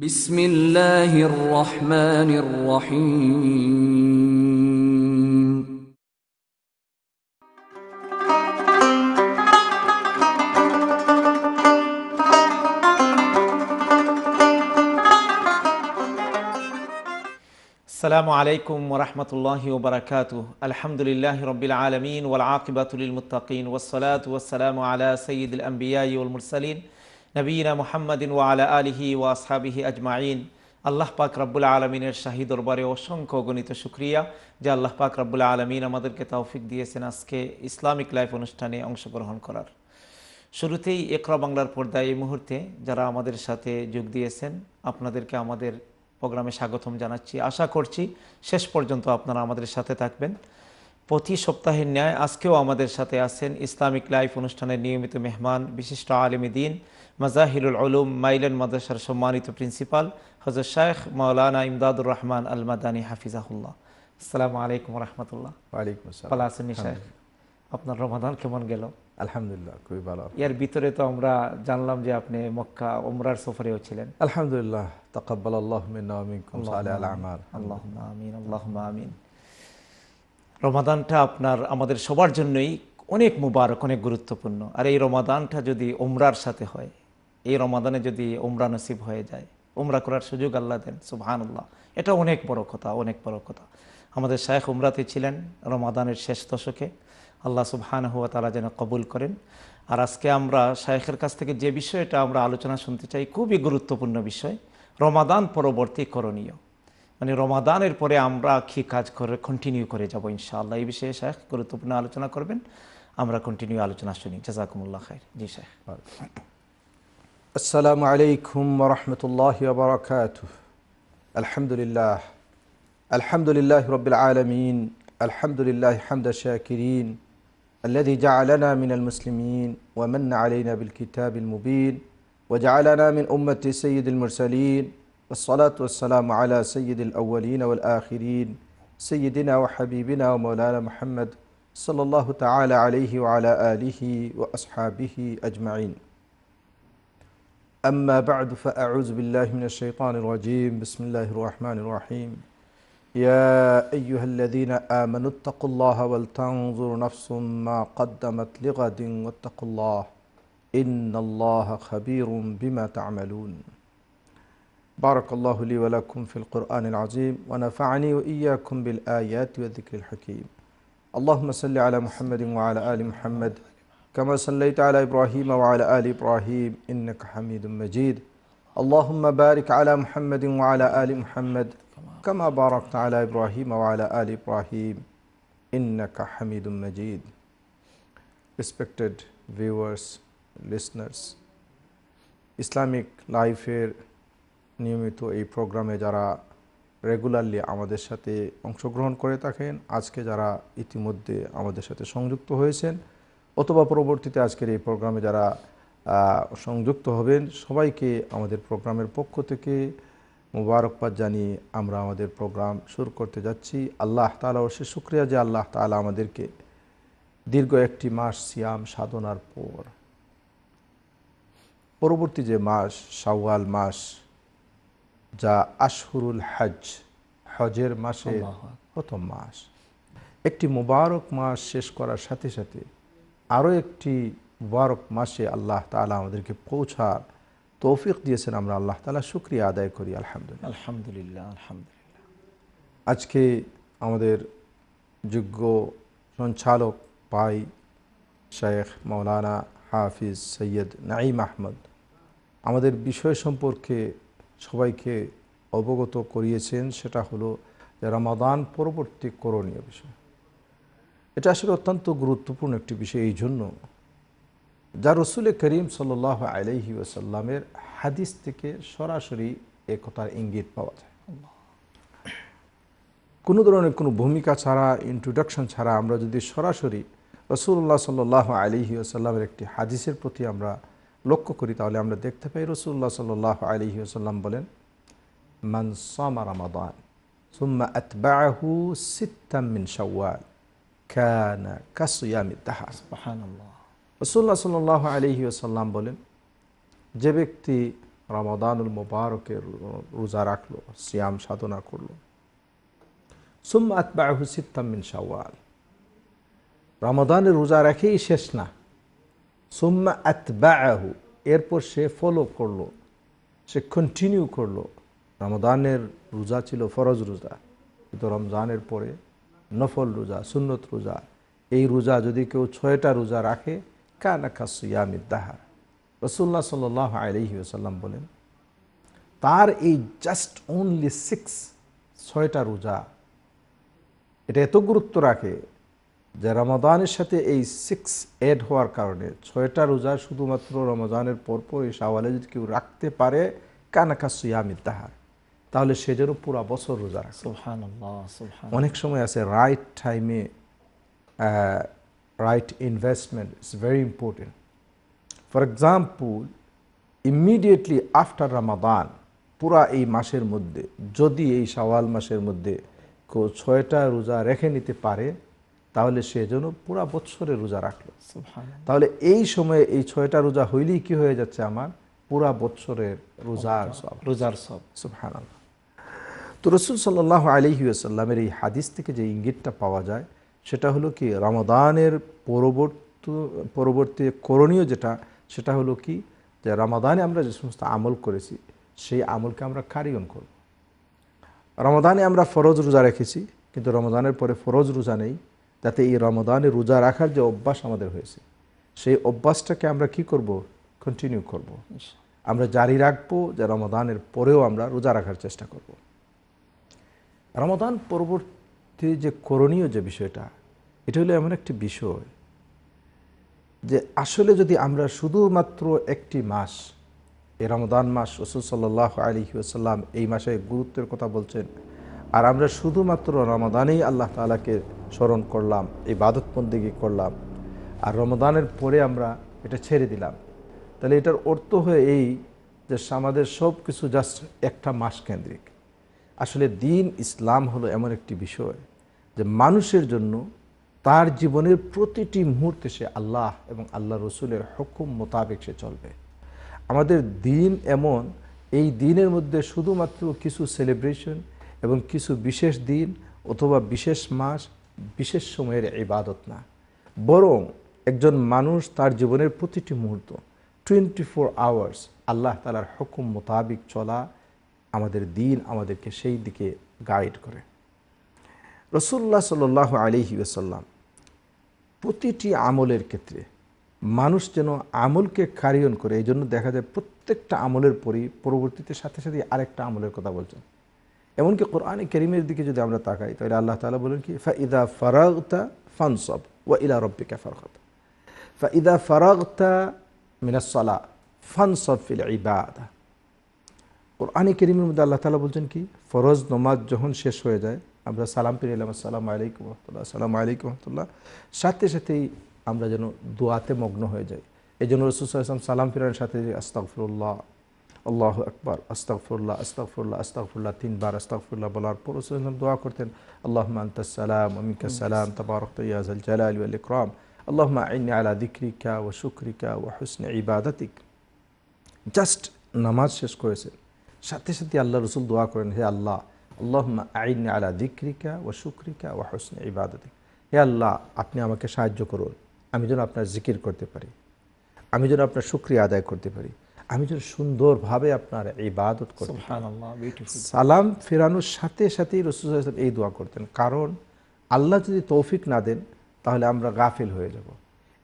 بسم الله الرحمن الرحيم السلام عليكم ورحمة الله وبركاته الحمد لله رب العالمين والعاقبة للمتقين والصلاة والسلام على سيد الأنبياء والمرسلين নবীনা মোহাম্মদিন আলা আলিহি আসহাবিহি আজমাইন আল্লাহ পাক রব্বুল আলমিনের শাহী দরবারে অসংখ্য গণিত সুক্রিয়া যে আল্লাহ পাক রব্বুল আলমিন আমাদেরকে তৌফিক দিয়েছেন আজকে ইসলামিক লাইফ অনুষ্ঠানে অংশগ্রহণ করার শুরুতেই একরা বাংলার পর্দায় এই মুহূর্তে যারা আমাদের সাথে যোগ দিয়েছেন আপনাদেরকে আমাদের প্রোগ্রামে স্বাগতম জানাচ্ছি আশা করছি শেষ পর্যন্ত আপনারা আমাদের সাথে থাকবেন প্রতি সপ্তাহের ন্যায় আজকেও আমাদের সাথে আছেন ইসলামিক লাইফ অনুষ্ঠানের নিয়মিত মেহমান বিশিষ্ট আলিম দিন মাজাহিরুল আলম মাইলান মাদ্রাসার সম্মানিত প্রিন্সিপাল হজর শাহ মৌলানা ইমদাদুর রহমান আল হাফিজাহুল্লাহ আসসালামু আলাইকুম রহমতুল্লাহ শাহ আপনার রমাদান কেমন গেল আলহামদুলিল্লাহ খুবই ভালো ইয়ার ভিতরে তো আমরা জানলাম যে আপনি মক্কা ওমরার সফরেও ছিলেন আলহামদুলিল্লাহ তকাবাল আল্লাহ মিন্না আল্লাহ আমিন আল্লাহ আমিন রমাদানটা আপনার আমাদের সবার জন্যই অনেক মুবারক অনেক গুরুত্বপূর্ণ আর এই রমাদানটা যদি ওমরার সাথে হয় এই রমাদানে যদি ওমরা নসিব হয়ে যায় ওমরা করার সুযোগ আল্লাহ দেন সুবাহানুল্লাহ এটা অনেক বড় কথা অনেক বড় কথা আমাদের শায়েখ উমরাতে ছিলেন রমাদানের শেষ দশকে আল্লাহ সুবহান হুয়া তারা যেন কবুল করেন আর আজকে আমরা শায়েখের কাছ থেকে যে বিষয়টা আমরা আলোচনা শুনতে চাই খুবই গুরুত্বপূর্ণ বিষয় রমাদান পরবর্তী করণীয় মানে রমাদানের পরে আমরা কি কাজ করে কন্টিনিউ করে যাব ইনশাআল্লাহ এই বিষয়ে শেখ গুরুত্বপূর্ণ আলোচনা করবেন আমরা কন্টিনিউ আলোচনা শুনি জাজাকুমুল্লাহ খাই জি শেখ আসসালাম আলাইকুম রহমতুল্লাহ বারকাত আলহামদুলিল্লাহ আলহামদুলিল্লাহ রবিল আলমিন আলহামদুলিল্লাহ হামদ শাকিরিন الذي جعلنا من المسلمين ومن علينا بالكتاب المبين وجعلنا من أمة سيد المرسلين والصلاة والسلام على سيد الأولين والآخرين سيدنا وحبيبنا ومولانا محمد صلى الله تعالى عليه وعلى آله وأصحابه أجمعين أما بعد فأعوذ بالله من الشيطان الرجيم بسم الله الرحمن الرحيم يا أيها الذين آمنوا اتقوا الله ولتنظر نفس ما قدمت لغد واتقوا الله إن الله خبير بما تعملون بارك الله لي ولكم في القرآن العظيم ونفعني وإياكم بالآيات والذكر الحكيم اللهم صل على محمد وعلى آل محمد كما صليت على إبراهيم وعلى آل إبراهيم إنك حميد مجيد اللهم بارك على محمد وعلى آل محمد كما باركت على إبراهيم وعلى آل إبراهيم إنك حميد مجيد Respected viewers, listeners, Islamic life here নিয়মিত এই প্রোগ্রামে যারা রেগুলারলি আমাদের সাথে অংশগ্রহণ করে থাকেন আজকে যারা ইতিমধ্যে আমাদের সাথে সংযুক্ত হয়েছেন অথবা পরবর্তীতে আজকের এই প্রোগ্রামে যারা সংযুক্ত হবেন সবাইকে আমাদের প্রোগ্রামের পক্ষ থেকে মুবারকবাদ জানিয়ে আমরা আমাদের প্রোগ্রাম শুরু করতে যাচ্ছি আল্লাহ তালা ও সে শুক্রিয়া যে আল্লাহ তালা আমাদেরকে দীর্ঘ একটি মাস সিয়াম সাধনার পর পরবর্তী যে মাস সাওয়াল মাস যা আশহুরুল হজ হজের মাসের প্রথম মাস একটি মুবারক মাস শেষ করার সাথে সাথে আরও একটি মুবারক মাসে আল্লাহ তালা আমাদেরকে পৌঁছার তৌফিক দিয়েছেন আমরা আল্লাহ তালা শুক্রিয়া আদায় করি আলহামদুলিল্লাহ আলহামদুলিল্লাহ আলহামদুলিল্লাহ আজকে আমাদের যোগ্য সঞ্চালক পাই শেখ মৌলানা হাফিজ সৈয়দ নাইম আহমদ আমাদের বিষয় সম্পর্কে সবাইকে অবগত করিয়েছেন সেটা হলো রামাদান পরবর্তী করণীয় বিষয় এটা আসলে অত্যন্ত গুরুত্বপূর্ণ একটি বিষয় এই জন্য যা রসুল করিম সাল আলহি ওসাল্লামের হাদিস থেকে সরাসরি একতার ইঙ্গিত পাওয়া যায় কোনো ধরনের কোনো ভূমিকা ছাড়া ইন্ট্রোডাকশন ছাড়া আমরা যদি সরাসরি রসুল্লাহ সাল্লাহ আলহি আসাল্লামের একটি হাদিসের প্রতি আমরা লক্ষ্য করি তাহলে আমরা দেখতে পাই রসুল্লাহ সাল্লাহ আলহি আসাল্লাম বলেন মানসমা রামাদান সুম্মা আতবাহু সিত্তামিন শাওয়াল খানা কাসুয়ামি রসুল্লাহ সাল্লাহ আলহি আসাল্লাম বলেন যে ব্যক্তি রামাদানুল মুবারকের রোজা রাখলো শ্যাম সাধনা করল সুম্মা আতবাহু সিত্তামিন সাওয়াল রামাদানের রোজা রাখেই শেষ না সোম্মা আতবাহু এরপর সে ফলো করলো সে কন্টিনিউ করলো রমদানের রোজা ছিল ফরজ রোজা কিন্তু রমজানের পরে নফল রোজা সুন্নত রোজা এই রোজা যদি কেউ ছয়টা রোজা রাখে কানা কাসুয়ামিদ দাহার রসুল্লাহ সাল আলহি আসাল্লাম বলেন তার এই জাস্ট অনলি সিক্স ছয়টা রোজা এটা এত গুরুত্ব রাখে যে রমাদানের সাথে এই সিক্স এড হওয়ার কারণে ছয়টা রোজা শুধুমাত্র রমাদানের পরপর এই সাওয়ালে যদি কেউ রাখতে পারে কানাকা সুয়ামির তাহার তাহলে সে যেন পুরো বছর রোজা রাখে অনেক সময় আছে রাইট টাইমে right investment it's very important for example immediately after Ramadan পুরা এই মাসের মধ্যে যদি এই সাওয়াল মাসের মধ্যে কেউ ছয়টা রোজা রেখে নিতে পারে তাহলে সে যেন পুরা বৎসরে রোজা রাখলো তাহলে এই সময়ে এই ছয়টা রোজা হইলেই কি হয়ে যাচ্ছে আমার পুরা বৎসরের রোজার সব রোজার সব সুফহান তো রসুল সাল্লাহ আলিহাসাল্লামের এই হাদিস থেকে যে ইঙ্গিতটা পাওয়া যায় সেটা হলো কি রামাদানের পরবর্তী পরবর্তী করণীয় যেটা সেটা হলো কি যে রামাদানে আমরা যে সমস্ত আমল করেছি সেই আমলকে আমরা কারিগণ করব রমাদানে আমরা ফরজ রোজা রেখেছি কিন্তু রমাদানের পরে ফরজ রোজা নেই যাতে এই রমদানে রোজা রাখার যে অভ্যাস আমাদের হয়েছে সেই অভ্যাসটাকে আমরা কি করব কন্টিনিউ করব। আমরা জারি রাখবো যে রমদানের পরেও আমরা রোজা রাখার চেষ্টা করব। রমদান পরবর্তী যে করণীয় যে বিষয়টা এটা হলো এমন একটি বিষয় যে আসলে যদি আমরা শুধুমাত্র একটি মাস এই রমদান মাস রসুল সাল্লাহ আলী এই মাসে গুরুত্বের কথা বলছেন আর আমরা শুধুমাত্র রমাদানেই আল্লাহ তালাকে স্মরণ করলাম এই বাদতপন্দিগি করলাম আর রমাদানের পরে আমরা এটা ছেড়ে দিলাম তাহলে এটার অর্থ হয়ে এই যে আমাদের সব কিছু জাস্ট একটা মাস কেন্দ্রিক আসলে দিন ইসলাম হলো এমন একটি বিষয় যে মানুষের জন্য তার জীবনের প্রতিটি মুহূর্তে সে আল্লাহ এবং আল্লাহ রসুলের হুকুম মোতাবেক সে চলবে আমাদের দিন এমন এই দিনের মধ্যে শুধুমাত্র কিছু সেলিব্রেশন এবং কিছু বিশেষ দিন অথবা বিশেষ মাস বিশেষ সময়ের ইবাদত না বরং একজন মানুষ তার জীবনের প্রতিটি মুহূর্ত টোয়েন্টি ফোর আওয়ার্স আল্লাহ তালার হুকুম মোতাবিক চলা আমাদের দিন আমাদেরকে সেই দিকে গাইড করে রসুল্লাহ সাল আলিহি আসাল্লাম প্রতিটি আমলের ক্ষেত্রে মানুষ যেন আমলকে কারিয়ন করে এই জন্য দেখা যায় প্রত্যেকটা আমলের পরি পরবর্তীতে সাথে সাথে আরেকটা আমলের কথা বলছেন এমনকি কোরআন কারীমের দিকে যদি আমরা তাকাই তাহলে আল্লাহ তাআলা বলেন কি ফাইদা ফারাগতা ফানসব ওয়া ইলা রব্বিকা ফারগত ফাইদা ফারাগতা মিনাসলা ফানসব ফিল ইবাদা কোরআন কারীমের মধ্যে আল্লাহ তাআলা বলেন কি ফরজ নামাজ যখন শেষ হয়ে যায় আমরা সালাম পেরে এলাম আসসালাম আলাইকুম রহমতুল্লাহ সালাম আলাইকুম রহমতুল্লাহ সাথে সাথেই আমরা যেন দোয়াতে মগ্ন হয়ে যাই এজন্য এই জন্য রসুল সাল্লাম সালাম ফিরানোর সাথে আস্তাগফিরুল্লাহ আল্লাহ আকবার আস্তাকফুল্লাহ আস্তাকফুল্লাহ আস্তাকফুল্লাহ তিনবার আস্তাকফুল্লাহ বলার পর রসুলাম দোয়া করতেন আল্লাহ আন্তাসালাম অমিকাসালাম তবারক ইয়াজাল জালাল ইকরাম আল্লাহ আইনি আলা দিক্রিকা ও শুক্রিকা ও হুসনে ইবাদাতিক জাস্ট নামাজ শেষ করেছেন সাথে সাথে আল্লাহ রসুল দোয়া করেন হে আল্লাহ আল্লাহ আইনি আলা দিক্রিকা ও শুক্রিকা ও হুসনে ইবাদাতিক হে আল্লাহ আপনি আমাকে সাহায্য করুন আমি যেন আপনার জিকির করতে পারি আমি যেন আপনার শুক্রিয়া আদায় করতে পারি আমি যদি সুন্দরভাবে আপনার এই বাদত করি সালাম ফেরানোর সাথে সাথেই রসুলাম এই দোয়া করতেন কারণ আল্লাহ যদি তৌফিক না দেন তাহলে আমরা গাফিল হয়ে যাব।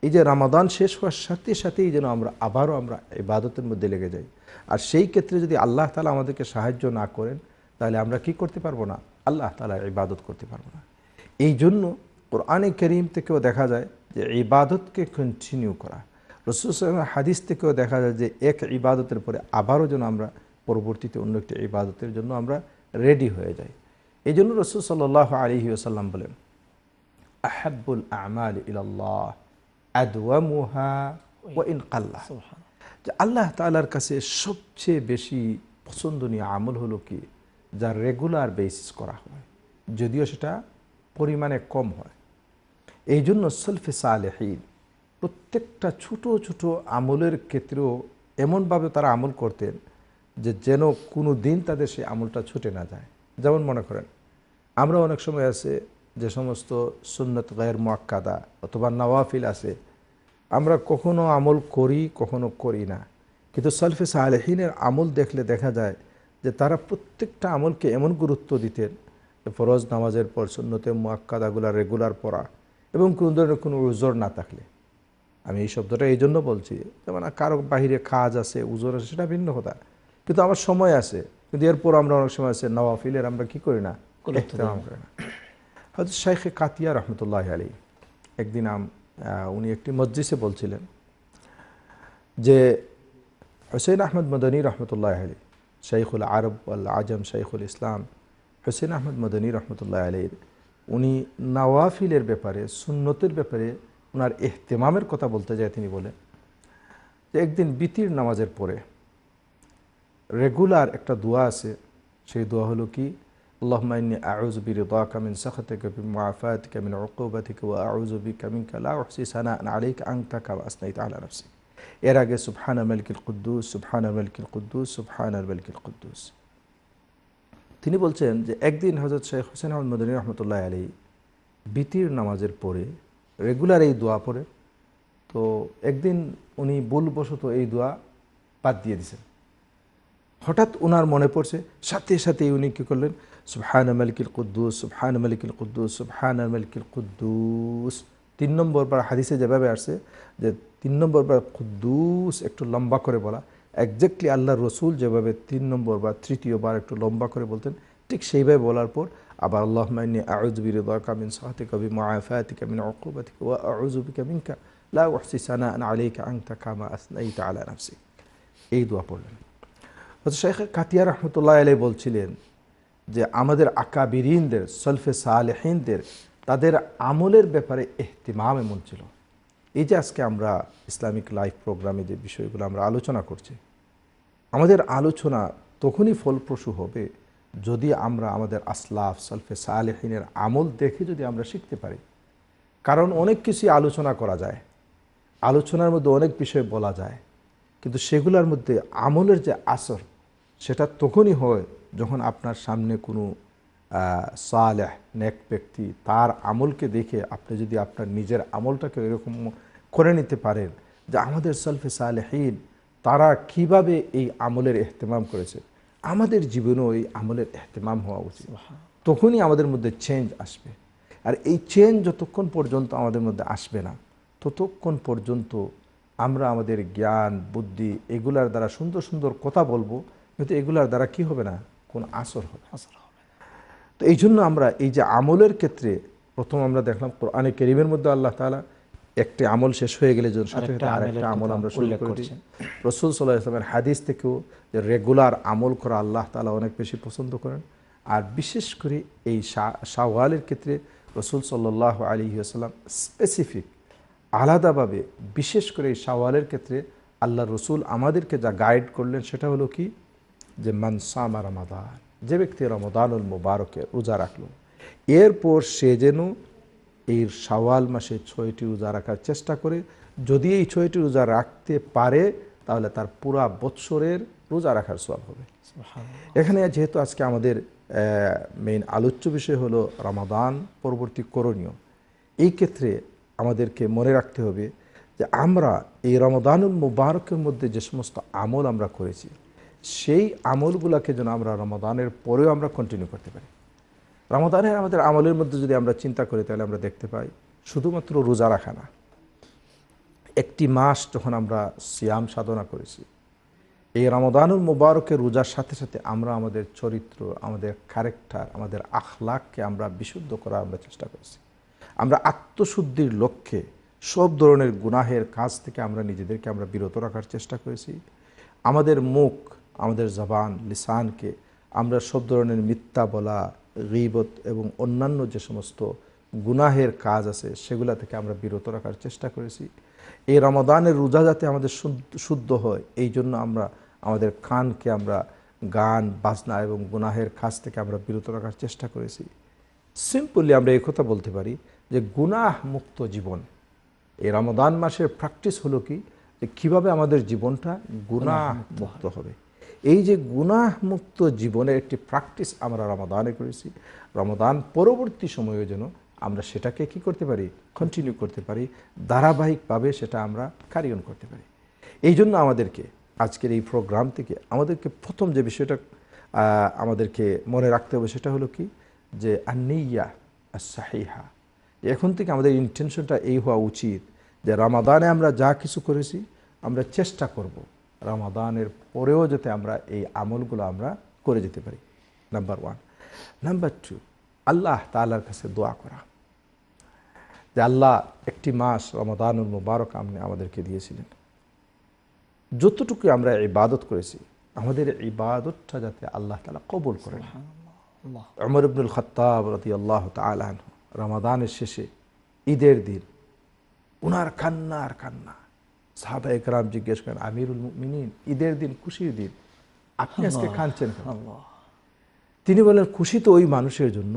এই যে রামাদান শেষ হওয়ার সাথে সাথেই যেন আমরা আবারও আমরা বাদতের মধ্যে লেগে যাই আর সেই ক্ষেত্রে যদি আল্লাহ তালা আমাদেরকে সাহায্য না করেন তাহলে আমরা কি করতে পারবো না আল্লাহ তালা বাদত করতে পারবো না এই জন্য অনেক করিম থেকেও দেখা যায় যে বাদতকে কন্টিনিউ করা রসুলের হাদিস থেকেও দেখা যায় যে এক ইবাদতের পরে আবারও যেন আমরা পরবর্তীতে অন্য একটি ইবাদতের জন্য আমরা রেডি হয়ে যাই এই জন্য রসুল সাল্লাহ আলহি আসাল্লাম বলেন আহাবুল আমাল ইল্লাহ যে আল্লাহ তালার কাছে সবচেয়ে বেশি পছন্দনীয় আমল হলো কি যা রেগুলার বেসিস করা হয় যদিও সেটা পরিমাণে কম হয় এই জন্য সলফে সালেহীন প্রত্যেকটা ছোট ছোট আমলের ক্ষেত্রেও এমনভাবে তারা আমল করতেন যে যেন কোনো দিন তাদের সেই আমলটা ছুটে না যায় যেমন মনে করেন আমরা অনেক সময় আছে যে সমস্ত সুন্নত গায়ের মোয়াক্কাদা অথবা নওয়াফিল আছে আমরা কখনো আমল করি কখনো করি না কিন্তু সলফে সালেহিনের আমল দেখলে দেখা যায় যে তারা প্রত্যেকটা আমলকে এমন গুরুত্ব দিতেন ফরজ নামাজের পর সুন্নতে মোয়াক্কাদাগুলা রেগুলার পড়া এবং কোনো ধরনের কোনো উজোর না থাকলে আমি এই শব্দটা এই জন্য বলছি যেমন কারো বাহিরে কাজ আছে উজোর আছে সেটা ভিন্ন কথা কিন্তু আমার সময় আছে কিন্তু এরপর আমরা অনেক সময় আছে নওয়াফিলের আমরা কি করি না করি না হয়তো শাইখে কাতিয়া রহমতুল্লাহ আলী একদিন উনি একটি মসজিষে বলছিলেন যে হুসেন আহমদ মদনী রহমতুল্লাহ আলী শাইখুল আরব আল আজম শাইখুল ইসলাম হুসেন আহমদ মদনী রহমতুল্লাহ আলীর উনি নওয়াফিলের ব্যাপারে সুন্নতের ব্যাপারে ওনার এহতেমামের কথা বলতে যায় তিনি বলেন যে একদিন বিতির নামাজের পরে রেগুলার একটা দোয়া আছে সেই দোয়া হলো কি আল্লাহমাইনি আউজবি রিদা কামিন সাখাতে কবি মাফাত কামিন অকৌবা থেকে ওয়া আউজবি কামিন কালা ওহসি সানা আলিক আংতা কাবা আসনাই তাহলা নফসি এর আগে সুবহান মালকিল কুদ্দুস সুবহান মালকিল কুদ্দুস সুবহান মালকিল কুদ্দুস তিনি বলছেন যে একদিন হজরত শেখ হোসেন আহমদ মদিনী রহমতুল্লাহ আলী বিতির নামাজের পরে রেগুলার এই দোয়া পড়ে তো একদিন উনি ভুলবশত এই দোয়া বাদ দিয়ে দিছেন হঠাৎ ওনার মনে পড়ছে সাথে সাথে উনি কী করলেন সুফহান মালিকুল কুদ্দুস সুফহান মালিকুল কুদ্দুস সুফহান মালিকুল কুদ্দুস তিন নম্বর বার হাদিসে যেভাবে আসছে যে তিন নম্বর বার কুদ্দুস একটু লম্বা করে বলা একজাক্টলি আল্লাহ রসুল যেভাবে তিন নম্বর বা তৃতীয়বার একটু লম্বা করে বলতেন ঠিক সেইভাবে বলার পর আবার আল্লাহ কামিন কবি সানা কামা এই দোয়া পড়লেন শেখ কাতিয়া রহমতুল্লাহ আলাই বলছিলেন যে আমাদের আকাবিরিনদের সলফে সালেহিনদের তাদের আমলের ব্যাপারে এহতিমাম এমন ছিল এই যে আজকে আমরা ইসলামিক লাইফ প্রোগ্রামে যে বিষয়গুলো আমরা আলোচনা করছি আমাদের আলোচনা তখনই ফলপ্রসূ হবে যদি আমরা আমাদের আসলাফ সলফে সালেহিনের আমল দেখে যদি আমরা শিখতে পারি কারণ অনেক কিছুই আলোচনা করা যায় আলোচনার মধ্যে অনেক বিষয় বলা যায় কিন্তু সেগুলোর মধ্যে আমলের যে আসর সেটা তখনই হয় যখন আপনার সামনে কোনো সালেহ নেক ব্যক্তি তার আমলকে দেখে আপনি যদি আপনার নিজের আমলটাকে এরকম করে নিতে পারেন যে আমাদের সলফে সালেহীন তারা কিভাবে এই আমলের এহতেমাম করেছে আমাদের জীবনেও ওই আমলের এহতেমাম হওয়া উচিত তখনই আমাদের মধ্যে চেঞ্জ আসবে আর এই চেঞ্জ যতক্ষণ পর্যন্ত আমাদের মধ্যে আসবে না ততক্ষণ পর্যন্ত আমরা আমাদের জ্ঞান বুদ্ধি এগুলার দ্বারা সুন্দর সুন্দর কথা বলবো কিন্তু এগুলার দ্বারা কি হবে না কোন আসর হবে আসর হবে তো এই জন্য আমরা এই যে আমলের ক্ষেত্রে প্রথম আমরা দেখলাম অনেক কেরিমের মধ্যে আল্লাহ তালা একটি আমল শেষ হয়ে গেলে যেন সাথে সাথে আমল আমরা শুরু রসুল সাল্লাহ ইসলামের হাদিস থেকেও যে রেগুলার আমল করা আল্লাহ তালা অনেক বেশি পছন্দ করেন আর বিশেষ করে এই শাহওয়ালের ক্ষেত্রে রসুল সাল্লাহ আলী আসসালাম স্পেসিফিক আলাদাভাবে বিশেষ করে এই শাহওয়ালের ক্ষেত্রে আল্লাহ রসুল আমাদেরকে যা গাইড করলেন সেটা হলো কি যে মানসামা রমাদান যে ব্যক্তি রমদানুল মুবারকে রোজা রাখলো এরপর সে যেন এই সাওয়াল মাসে ছয়টি রোজা রাখার চেষ্টা করে যদি এই ছয়টি রোজা রাখতে পারে তাহলে তার পুরা বৎসরের রোজা রাখার সব হবে এখানে যেহেতু আজকে আমাদের মেইন আলোচ্য বিষয় হলো রমাদান পরবর্তী করণীয় এই ক্ষেত্রে আমাদেরকে মনে রাখতে হবে যে আমরা এই রমদানুল মুবারকের মধ্যে যে সমস্ত আমল আমরা করেছি সেই আমলগুলোকে যেন আমরা রমাদানের পরেও আমরা কন্টিনিউ করতে পারি রামাদানের আমাদের আমলের মধ্যে যদি আমরা চিন্তা করি তাহলে আমরা দেখতে পাই শুধুমাত্র রোজা রাখা না একটি মাস যখন আমরা সিয়াম সাধনা করেছি এই রমদানুর মুবারকের রোজার সাথে সাথে আমরা আমাদের চরিত্র আমাদের ক্যারেক্টার আমাদের আখলাককে আমরা বিশুদ্ধ করার আমরা চেষ্টা করেছি আমরা আত্মশুদ্ধির লক্ষ্যে সব ধরনের গুনাহের কাজ থেকে আমরা নিজেদেরকে আমরা বিরত রাখার চেষ্টা করেছি আমাদের মুখ আমাদের জবান লিসানকে আমরা সব ধরনের মিথ্যা বলা গিবত এবং অন্যান্য যে সমস্ত গুনাহের কাজ আছে সেগুলা থেকে আমরা বিরত রাখার চেষ্টা করেছি এই রমাদানের রোজা যাতে আমাদের শুদ্ধ হয় এই জন্য আমরা আমাদের কানকে আমরা গান বাজনা এবং গুনাহের কাজ থেকে আমরা বিরত রাখার চেষ্টা করেছি সিম্পলি আমরা এই কথা বলতে পারি যে গুনাহ মুক্ত জীবন এই রমাদান মাসের প্র্যাকটিস হলো কি যে কীভাবে আমাদের জীবনটা গুনাহ মুক্ত হবে এই যে গুনাহমুক্ত জীবনের একটি প্র্যাকটিস আমরা রমাদানে করেছি রমাদান পরবর্তী সময়েও যেন আমরা সেটাকে কি করতে পারি কন্টিনিউ করতে পারি ধারাবাহিকভাবে সেটা আমরা কারিগন করতে পারি এই জন্য আমাদেরকে আজকের এই প্রোগ্রাম থেকে আমাদেরকে প্রথম যে বিষয়টা আমাদেরকে মনে রাখতে হবে সেটা হলো কি যে আর সাহিহা এখন থেকে আমাদের ইন্টেনশনটা এই হওয়া উচিত যে রামাদানে আমরা যা কিছু করেছি আমরা চেষ্টা করব। রমাদানের পরেও যাতে আমরা এই আমলগুলো আমরা করে যেতে পারি নাম্বার ওয়ান নাম্বার টু আল্লাহ তালার কাছে দোয়া করা যে আল্লাহ একটি মাস রমাদানুল মুবারক আপনি আমাদেরকে দিয়েছিলেন যতটুকু আমরা ইবাদত করেছি আমাদের বাদতটা যাতে আল্লাহ তালা কবুল করেন অমর আব্দুল খতাব রতি আল্লাহ তালাহ রমাদানের শেষে ঈদের দিন উনার কান্না আর কান্না সাহাবা একরাম জিজ্ঞেস করেন আমিরুল মিনিন ঈদের দিন খুশির দিন আপনি আজকে খানছেন তিনি বলেন খুশি তো ওই মানুষের জন্য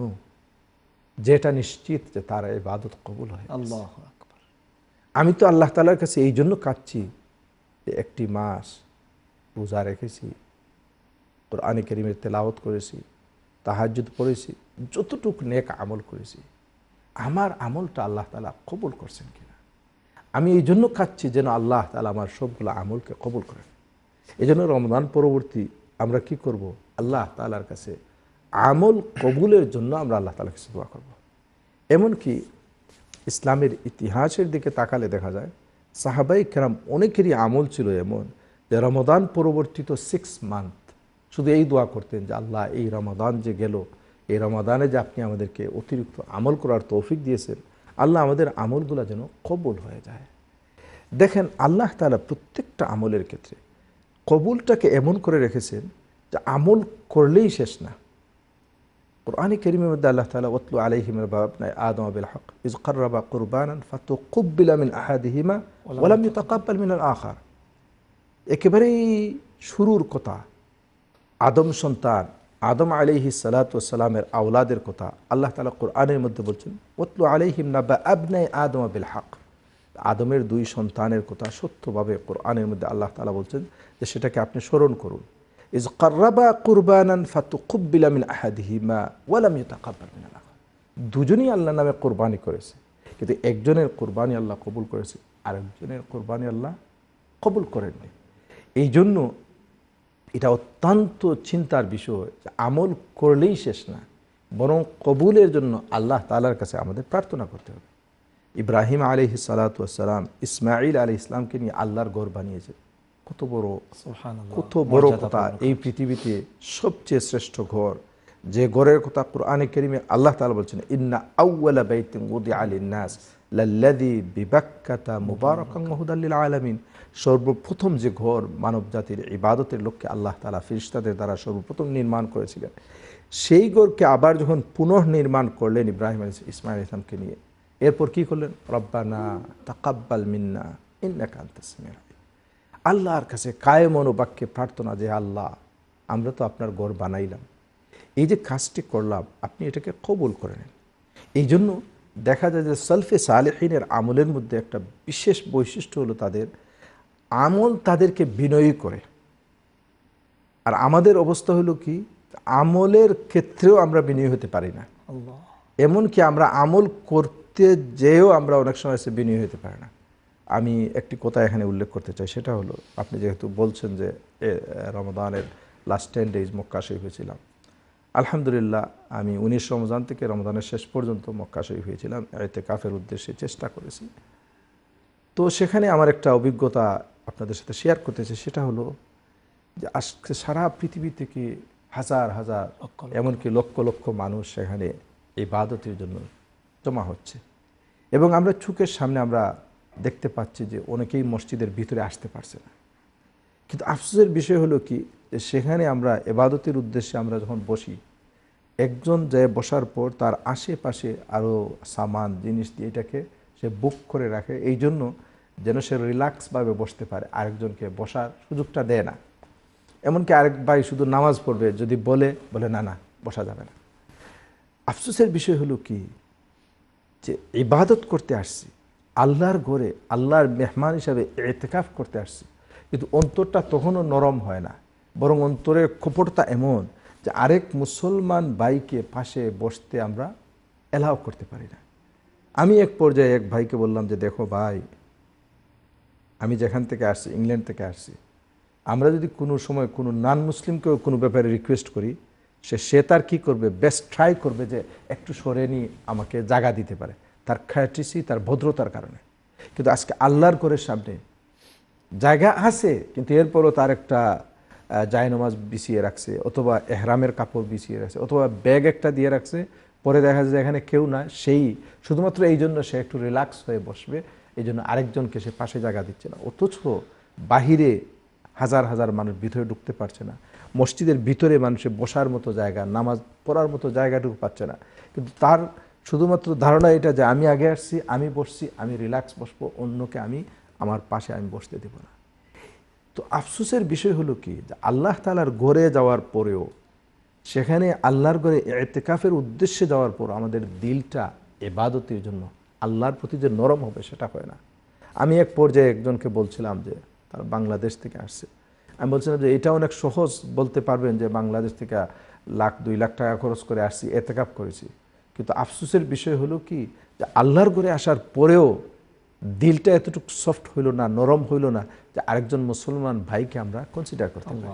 যেটা নিশ্চিত যে তার বাদত কবুল হয় আল্লাহ আমি তো আল্লাহ তালার কাছে এই জন্য কাঁদছি যে একটি মাস পূজা রেখেছি কোরআনে কেরিমের তেলাওত করেছি তাহাজুদ পড়েছি যতটুক নেক আমল করেছি আমার আমলটা আল্লাহ তালা কবুল করছেন কি আমি এই জন্য খাচ্ছি যেন আল্লাহ তালা আমার সবগুলো আমলকে কবল করেন এই জন্য রমদান পরবর্তী আমরা কি করব আল্লাহ তালার কাছে আমল কবুলের জন্য আমরা আল্লাহ তালার কাছে দোয়া করব এমনকি ইসলামের ইতিহাসের দিকে তাকালে দেখা যায় সাহাবাই কেরাম অনেকেরই আমল ছিল এমন যে রমদান তো সিক্স মান্থ শুধু এই দোয়া করতেন যে আল্লাহ এই রমাদান যে গেল এই রমাদানে যে আপনি আমাদেরকে অতিরিক্ত আমল করার তৌফিক দিয়েছেন আল্লাহ আমাদের আমলগুলো যেন কবুল হয়ে যায় দেখেন আল্লাহ তালা প্রত্যেকটা আমলের ক্ষেত্রে কবুলটাকে এমন করে রেখেছেন যে আমল করলেই শেষ না কোরআনে কেরিমের মধ্যে আল্লাহ তালা ওতলু আলাইহিমের বাব নাই আদম আবিল হক ইজকর্রাবা কুরবান ফাতু কুব্বিলামিন আহাদিহিমা ওলাম ইতাকাব্বাল মিনাল আখার একেবারেই শুরুর কথা আদম সন্তান আদম আলিহি সালাতামের আওলাদের কথা আল্লাহ তালা কোরআনের মধ্যে বলছেন ওতলু আলিহিম নাবা আবনাই আদম আবিল হাক আদমের দুই সন্তানের কথা সত্যভাবে কোরআনের মধ্যে আল্লাহ তালা বলছেন যে সেটাকে আপনি স্মরণ করুন ইজ কার্রাবা কুরবানান ফাতু কুব্বিলামিন আহাদিহিমা ওয়ালাম ইতাকাব্বামিন আল্লাহ দুজনই আল্লাহ নামে কোরবানি করেছে কিন্তু একজনের কোরবানি আল্লাহ কবুল করেছে আরেকজনের কোরবানি আল্লাহ কবুল করেননি এই জন্য এটা অত্যন্ত চিন্তার বিষয় আমল করলেই শেষ না বরং কবুলের জন্য আল্লাহ তালার কাছে আমাদের প্রার্থনা করতে হবে ইব্রাহিম আলি সালাতাম ইসমাইল আলি ইসলামকে নিয়ে আল্লাহর ঘর বানিয়েছে কত বড় কত বড় কথা এই পৃথিবীতে সবচেয়ে শ্রেষ্ঠ ঘর যে ঘরের কথা কোরআনে কেরিমে আল্লাহ তালা বলছেন ইন্না আউ্লা বেতিন আলী নাস লাল্লাদি বিবাক্কাতা মুবারকাং মহুদাল্লিল আলমিন সর্বপ্রথম যে ঘর মানব জাতির ইবাদতের লক্ষ্যে আল্লাহ তালা ফিরিস্তাদের দ্বারা সর্বপ্রথম নির্মাণ করেছিলেন সেই ঘরকে আবার যখন পুনর্নির্মাণ করলেন ইব্রাহিম ইসমাইল ইসলামকে নিয়ে এরপর কি করলেন রব্বানা তাকাব্বাল মিন্না ইন্নাকান্তাসমির আল্লাহর কাছে কায়েমন বাক্যে প্রার্থনা যে আল্লাহ আমরা তো আপনার ঘর বানাইলাম এই যে কাজটি করলাম আপনি এটাকে কবুল করে নেন এই জন্য দেখা যায় যে সালফে সালেহিনের আমলের মধ্যে একটা বিশেষ বৈশিষ্ট্য হলো তাদের আমল তাদেরকে বিনয়ী করে আর আমাদের অবস্থা হলো কি আমলের ক্ষেত্রেও আমরা বিনয়ী হতে পারি না এমনকি আমরা আমল করতে যেও আমরা অনেক সময় এসে বিনয়ী হতে পারি না আমি একটি কথা এখানে উল্লেখ করতে চাই সেটা হলো আপনি যেহেতু বলছেন যে রমদানের লাস্ট টেন ডেজ মক্কা হয়েছিলাম আলহামদুলিল্লাহ আমি উনিশ রমজান থেকে রমদানের শেষ পর্যন্ত মক্কা শরীফ হয়েছিলাম এতে কাফের উদ্দেশ্যে চেষ্টা করেছি তো সেখানে আমার একটা অভিজ্ঞতা আপনাদের সাথে শেয়ার করতেছে সেটা হলো যে আজকে সারা পৃথিবী থেকে হাজার হাজার এমনকি লক্ষ লক্ষ মানুষ সেখানে এই বাদতির জন্য জমা হচ্ছে এবং আমরা চুকের সামনে আমরা দেখতে পাচ্ছি যে অনেকেই মসজিদের ভিতরে আসতে পারছে না কিন্তু আফসোসের বিষয় হলো কি যে সেখানে আমরা এবাদতের উদ্দেশ্যে আমরা যখন বসি একজন যে বসার পর তার আশেপাশে আরও সামান জিনিস দিয়ে এটাকে সে বুক করে রাখে এই জন্য যেন সে রিল্যাক্সভাবে বসতে পারে আরেকজনকে বসার সুযোগটা দেয় না এমনকি আরেক ভাই শুধু নামাজ পড়বে যদি বলে বলে না না বসা যাবে না আফসোসের বিষয় হলো কি যে ইবাদত করতে আসছি আল্লাহর ঘরে আল্লাহর মেহমান হিসাবে এতেকাফ করতে আসছি কিন্তু অন্তরটা তখনও নরম হয় না বরং অন্তরের খোপড়টা এমন যে আরেক মুসলমান ভাইকে পাশে বসতে আমরা এলাও করতে পারি না আমি এক পর্যায়ে এক ভাইকে বললাম যে দেখো ভাই আমি যেখান থেকে আসছি ইংল্যান্ড থেকে আসছি আমরা যদি কোনো সময় কোনো নন মুসলিমকেও কোনো ব্যাপারে রিকোয়েস্ট করি সে সে তার কী করবে বেস্ট ট্রাই করবে যে একটু সরে নিয়ে আমাকে জাগা দিতে পারে তার খ্যাটিসি তার ভদ্রতার কারণে কিন্তু আজকে আল্লাহর ঘরের সামনে জায়গা আছে কিন্তু এরপরও তার একটা জায়নমাজ বিছিয়ে রাখছে অথবা এহরামের কাপড় বিছিয়ে রাখছে অথবা ব্যাগ একটা দিয়ে রাখছে পরে দেখা যায় এখানে কেউ না সেই শুধুমাত্র এই জন্য সে একটু রিল্যাক্স হয়ে বসবে এই জন্য আরেকজনকে সে পাশে জায়গা দিচ্ছে না অথচ বাহিরে হাজার হাজার মানুষ ভিতরে ঢুকতে পারছে না মসজিদের ভিতরে মানুষে বসার মতো জায়গা নামাজ পড়ার মতো জায়গাটুকু পাচ্ছে না কিন্তু তার শুধুমাত্র ধারণা এটা যে আমি আগে আসছি আমি বসছি আমি রিল্যাক্স বসবো অন্যকে আমি আমার পাশে আমি বসতে দেব না তো আফসোসের বিষয় হলো কি যে আল্লাহ তালার ঘরে যাওয়ার পরেও সেখানে আল্লাহর ঘরে এতেকাফের উদ্দেশ্যে যাওয়ার পর আমাদের দিলটা এবাদতির জন্য আল্লাহর প্রতি যে নরম হবে সেটা হয় না আমি এক পর্যায়ে একজনকে বলছিলাম যে তার বাংলাদেশ থেকে আসছে আমি বলছিলাম যে এটা অনেক সহজ বলতে পারবেন যে বাংলাদেশ থেকে লাখ দুই লাখ টাকা খরচ করে আসছি এতেকাপ করেছি কিন্তু আফসুসের বিষয় হলো কি যে আল্লাহর ঘরে আসার পরেও দিলটা এতটুকু সফট হইল না নরম হইল না যে আরেকজন মুসলমান ভাইকে আমরা কনসিডার করতে পারি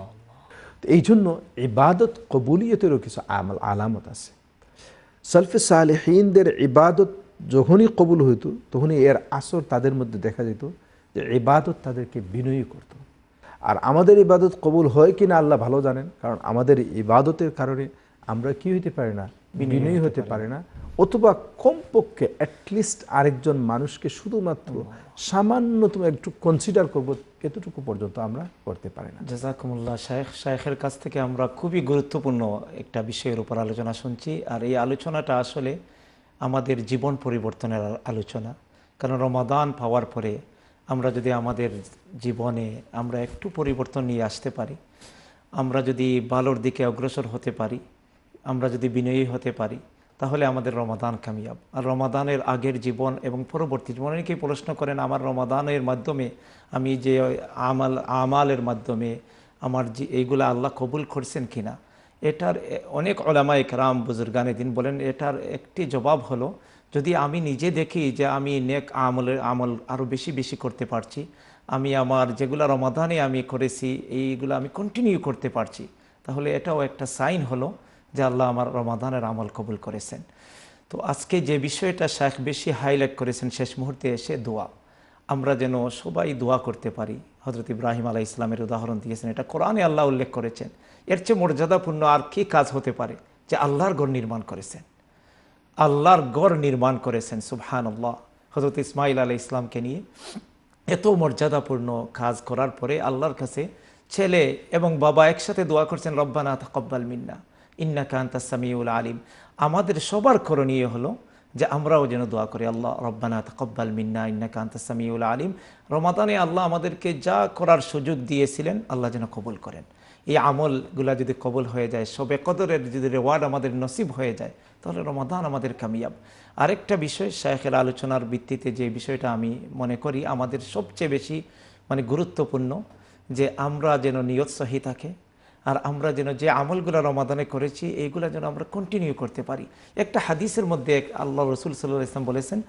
তো এই জন্য ইবাদত কবুলিয়তেরও কিছু আমল আলামত আছে সালফে সালেহীনদের ইবাদত যখনই কবুল হইতো তখনই এর আসর তাদের মধ্যে দেখা যেত যে ইবাদত তাদেরকে বিনয়ী করত। আর আমাদের ইবাদত কবুল হয় কি না আল্লাহ ভালো জানেন কারণ আমাদের ইবাদতের কারণে আমরা কি হইতে পারি না বিনয়ী হতে পারে না অথবা কমপক্ষে অ্যাটলিস্ট আরেকজন মানুষকে শুধুমাত্র সামান্যতম একটু কনসিডার করব এতটুকু পর্যন্ত আমরা করতে পারি না জাজাকুমুল্লাহ শাহেখ শাহেখের কাছ থেকে আমরা খুবই গুরুত্বপূর্ণ একটা বিষয়ের উপর আলোচনা শুনছি আর এই আলোচনাটা আসলে আমাদের জীবন পরিবর্তনের আলোচনা কারণ রমাদান পাওয়ার পরে আমরা যদি আমাদের জীবনে আমরা একটু পরিবর্তন নিয়ে আসতে পারি আমরা যদি বালোর দিকে অগ্রসর হতে পারি আমরা যদি বিনয়ী হতে পারি তাহলে আমাদের রমাদান কামিয়াব আর রমাদানের আগের জীবন এবং পরবর্তী জীবন অনেকেই প্রশ্ন করেন আমার রমাদানের মাধ্যমে আমি যে আমাল আমালের মাধ্যমে আমার যে এইগুলো আল্লাহ কবুল করছেন কিনা এটার অনেক অলামা একরাম বুজুর্গানে দিন বলেন এটার একটি জবাব হলো যদি আমি নিজে দেখি যে আমি নেক আমলের আমল আরও বেশি বেশি করতে পারছি আমি আমার যেগুলো রমাদানে আমি করেছি এইগুলো আমি কন্টিনিউ করতে পারছি তাহলে এটাও একটা সাইন হলো যে আল্লাহ আমার রমাদানের আমল কবুল করেছেন তো আজকে যে বিষয়টা শেখ বেশি হাইলাইট করেছেন শেষ মুহূর্তে এসে দোয়া আমরা যেন সবাই দোয়া করতে পারি হজরত ইব্রাহিম আলাহ ইসলামের উদাহরণ দিয়েছেন এটা কোরআনে আল্লাহ উল্লেখ করেছেন এর চেয়ে মর্যাদাপূর্ণ আর কি কাজ হতে পারে যে আল্লাহর গড় নির্মাণ করেছেন আল্লাহর গড় নির্মাণ করেছেন সুবহান আল্লাহ হজরত ইসমাইল আলাই ইসলামকে নিয়ে এত মর্যাদাপূর্ণ কাজ করার পরে আল্লাহর কাছে ছেলে এবং বাবা একসাথে দোয়া করছেন রব্বানা তাকব্বাল মিন্না ইন্না কান্তা সামিউল আলিম আমাদের সবার করণীয় হলো যে আমরাও যেন দোয়া করি আল্লাহ রব্বানা তকব্বাল মিন্না ইন্না কান্তা সামিউল আলিম রমাদানে আল্লাহ আমাদেরকে যা করার সুযোগ দিয়েছিলেন আল্লাহ যেন কবুল করেন এই আমলগুলা যদি কবল হয়ে যায় সবে কদরের যদি রেওয়ার্ড আমাদের নসিব হয়ে যায় তাহলে রমাদান আমাদের কামিয়াব আরেকটা বিষয় শায়খের আলোচনার ভিত্তিতে যে বিষয়টা আমি মনে করি আমাদের সবচেয়ে বেশি মানে গুরুত্বপূর্ণ যে আমরা যেন নিয়ত সহি থাকে আর আমরা যেন যে আমলগুলো রমাদানে করেছি এইগুলো যেন আমরা কন্টিনিউ করতে পারি একটা হাদিসের মধ্যে এক আল্লাহ রসুল সাল্লাহ ইসলাম বলেছেন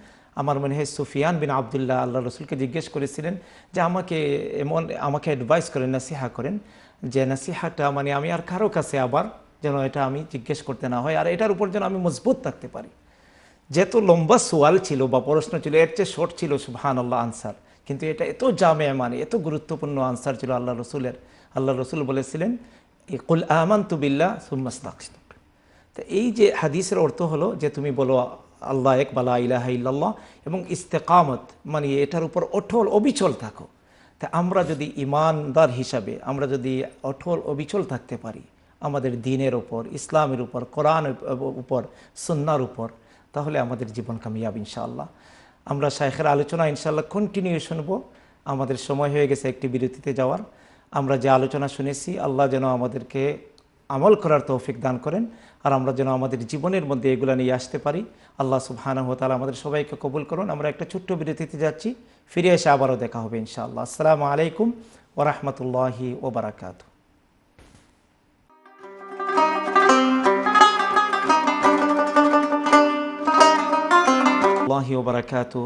আমার মনে হয় সুফিয়ান বিন আবদুল্লাহ আল্লাহ রসুলকে জিজ্ঞেস করেছিলেন যে আমাকে এমন আমাকে অ্যাডভাইস করেন না সিহা করেন যে নাসিহাটা মানে আমি আর কারো কাছে আবার যেন এটা আমি জিজ্ঞেস করতে না হয় আর এটার উপর যেন আমি মজবুত থাকতে পারি যেহেতু লম্বা সোয়াল ছিল বা প্রশ্ন ছিল এর চেয়ে শর্ট ছিল সুহান আল্লাহ আনসার কিন্তু এটা এত জামে মানে এত গুরুত্বপূর্ণ আনসার ছিল আল্লাহ রসুলের আল্লাহ রসুল বলেছিলেন কুল আহমান তুবিল্লা সুম্মাস্তাক তো এই যে হাদিসের অর্থ হলো যে তুমি বলো আল্লাহ এক বালা ইলাহ ইল্লাল্লাহ এবং ইস্তেকামত মানে এটার উপর অঠল অবিচল থাকো তা আমরা যদি ইমানদার হিসাবে আমরা যদি অঠল অবিচল থাকতে পারি আমাদের দিনের উপর ইসলামের উপর কোরআন উপর সন্ন্যার উপর তাহলে আমাদের জীবন কামিয়াব ইনশাল্লাহ আমরা শায়েখের আলোচনা ইনশাল্লাহ কন্টিনিউ শুনব আমাদের সময় হয়ে গেছে একটি বিরতিতে যাওয়ার আমরা যে আলোচনা শুনেছি আল্লাহ যেন আমাদেরকে আমল করার তৌফিক দান করেন আর আমরা যেন আমাদের জীবনের মধ্যে এগুলো নিয়ে আসতে পারি আল্লাহ সুবহানাহু আমাদের সবাইকে কবুল করুন আমরা একটা ছোট্ট বিরতিতে যাচ্ছি ফিরে এসে আবারও দেখা হবে ইনশাআল্লাহ আসসালামু আলাইকুম ও রহমতুল্লাহি আল্লাহি ওবরাকাতু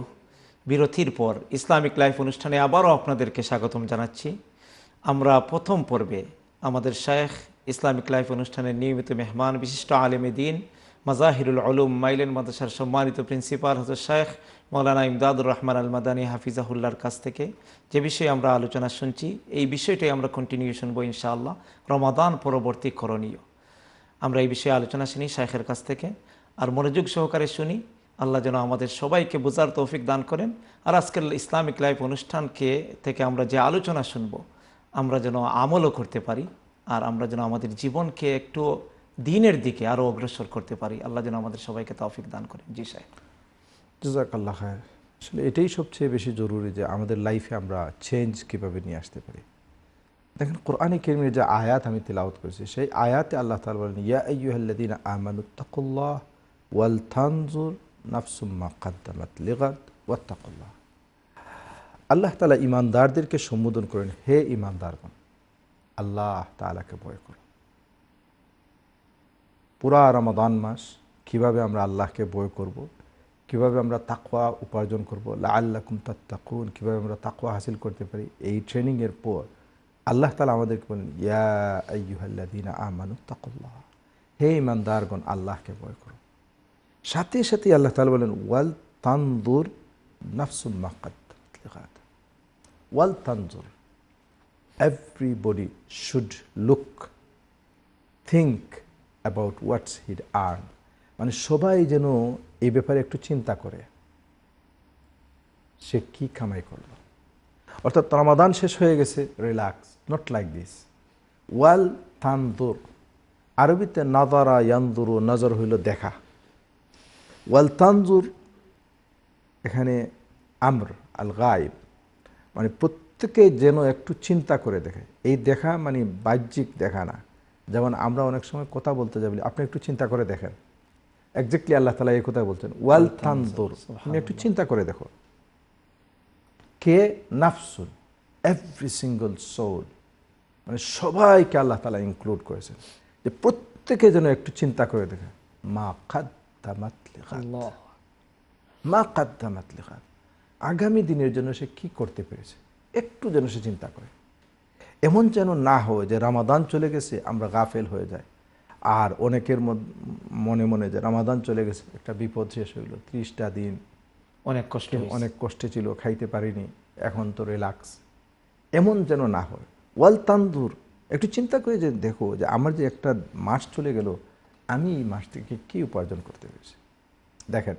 বিরতির পর ইসলামিক লাইফ অনুষ্ঠানে আবারও আপনাদেরকে স্বাগতম জানাচ্ছি আমরা প্রথম পর্বে আমাদের শেখ ইসলামিক লাইফ অনুষ্ঠানের নিয়মিত মেহমান বিশিষ্ট আলেমে দিন মাজাহিরুল আলম মাইলেন মাদাসার সম্মানিত প্রিন্সিপাল হজর শেখ মৌলানা ইমদাদুর রহমান আল মাদানী হাফিজাহুল্লার কাছ থেকে যে বিষয়ে আমরা আলোচনা শুনছি এই বিষয়টাই আমরা কন্টিনিউ শুনবো ইনশাআল্লাহ রমাদান পরবর্তী করণীয় আমরা এই বিষয়ে আলোচনা শুনি শেখের কাছ থেকে আর মনোযোগ সহকারে শুনি আল্লাহ যেন আমাদের সবাইকে বোঝার তৌফিক দান করেন আর আজকের ইসলামিক লাইফ অনুষ্ঠানকে থেকে আমরা যে আলোচনা শুনব আমরা যেন আমলও করতে পারি আর আমরা যেন আমাদের জীবনকে একটু দিনের দিকে আরো অগ্রসর করতে পারি আল্লাহ যেন আমাদের সবাইকে তাফিক দান করেন জি সাহেব জুজাকাল্লা আসলে এটাই সবচেয়ে বেশি জরুরি যে আমাদের লাইফে আমরা চেঞ্জ কীভাবে নিয়ে আসতে পারি দেখেন কোরআনে কেমনি যে আয়াত আমি তেলাওত করেছি সেই আয়াতে আল্লাহ তালা বলেন ইয়াহ্লাদিন আমানুত্তাকুল্লাহ ওয়াল থানজুর নাফসুম্মা কাদ্দামাত লেগাদ ওয়াত্তাকুল্লাহ আল্লাহ তালা ইমানদারদেরকে সম্বোধন করেন হে ইমানদারগণ আল্লাহ তালাকে ভয় করো পুরা রমাদান মাস কিভাবে আমরা আল্লাহকে বয় করব। কিভাবে আমরা তাকুয়া উপার্জন করব লা আল্লাহ কুমতার তাকুন কীভাবে আমরা তাকুয়া হাসিল করতে পারি এই ট্রেনিংয়ের পর আল্লাহ তালা আমাদেরকে বলেন ইয়া ইয়াহ্লাদিনা আমানু তাকুল্লাহ হে ইমান দারগন আল্লাহকে ভয় করো সাথে সাথে আল্লাহ তালা বলেন ওয়াল তান্দুর নাফসুল মাকাত ওয়াল তানজুর everybody should look, think about what he earned. মানে সবাই যেন এই ব্যাপারে একটু চিন্তা করে সে কি কামাই করল অর্থাৎ রমাদান শেষ হয়ে গেছে রিল্যাক্স নট লাইক দিস ওয়াল দুর আরবিতে নাদারা ইয়ান্দুরু নজর হইল দেখা ওয়াল তানজুর এখানে আমর আল গাইব মানে প্রত্যেক প্রত্যেকে যেন একটু চিন্তা করে দেখে এই দেখা মানে বাহ্যিক দেখা না যেমন আমরা অনেক সময় কথা বলতে যাবি আপনি একটু চিন্তা করে দেখেন একজাক্টলি আল্লাহ তালা এই কথা বলছেন ওয়াল দোর আপনি একটু চিন্তা করে দেখো কে নাফসুল এভরি সিঙ্গল সোল মানে সবাইকে আল্লাহ তালা ইনক্লুড করেছেন যে প্রত্যেকে যেন একটু চিন্তা করে দেখে মা কাদ্দামাত মা কাদ্দামাত আগামী দিনের জন্য সে কি করতে পেরেছে একটু যেন সে চিন্তা করে এমন যেন না হয় যে রামাদান চলে গেছে আমরা গাফেল হয়ে যাই আর অনেকের মনে মনে যে রামাদান চলে গেছে একটা বিপদ শেষ হইল ত্রিশটা দিন অনেক কষ্ট অনেক কষ্টে ছিল খাইতে পারিনি এখন তো রিল্যাক্স এমন যেন না হয় ওয়াল তান্দুর একটু চিন্তা করে যে দেখো যে আমার যে একটা মাস চলে গেল আমি এই মাস থেকে কী উপার্জন করতে পেরেছি দেখেন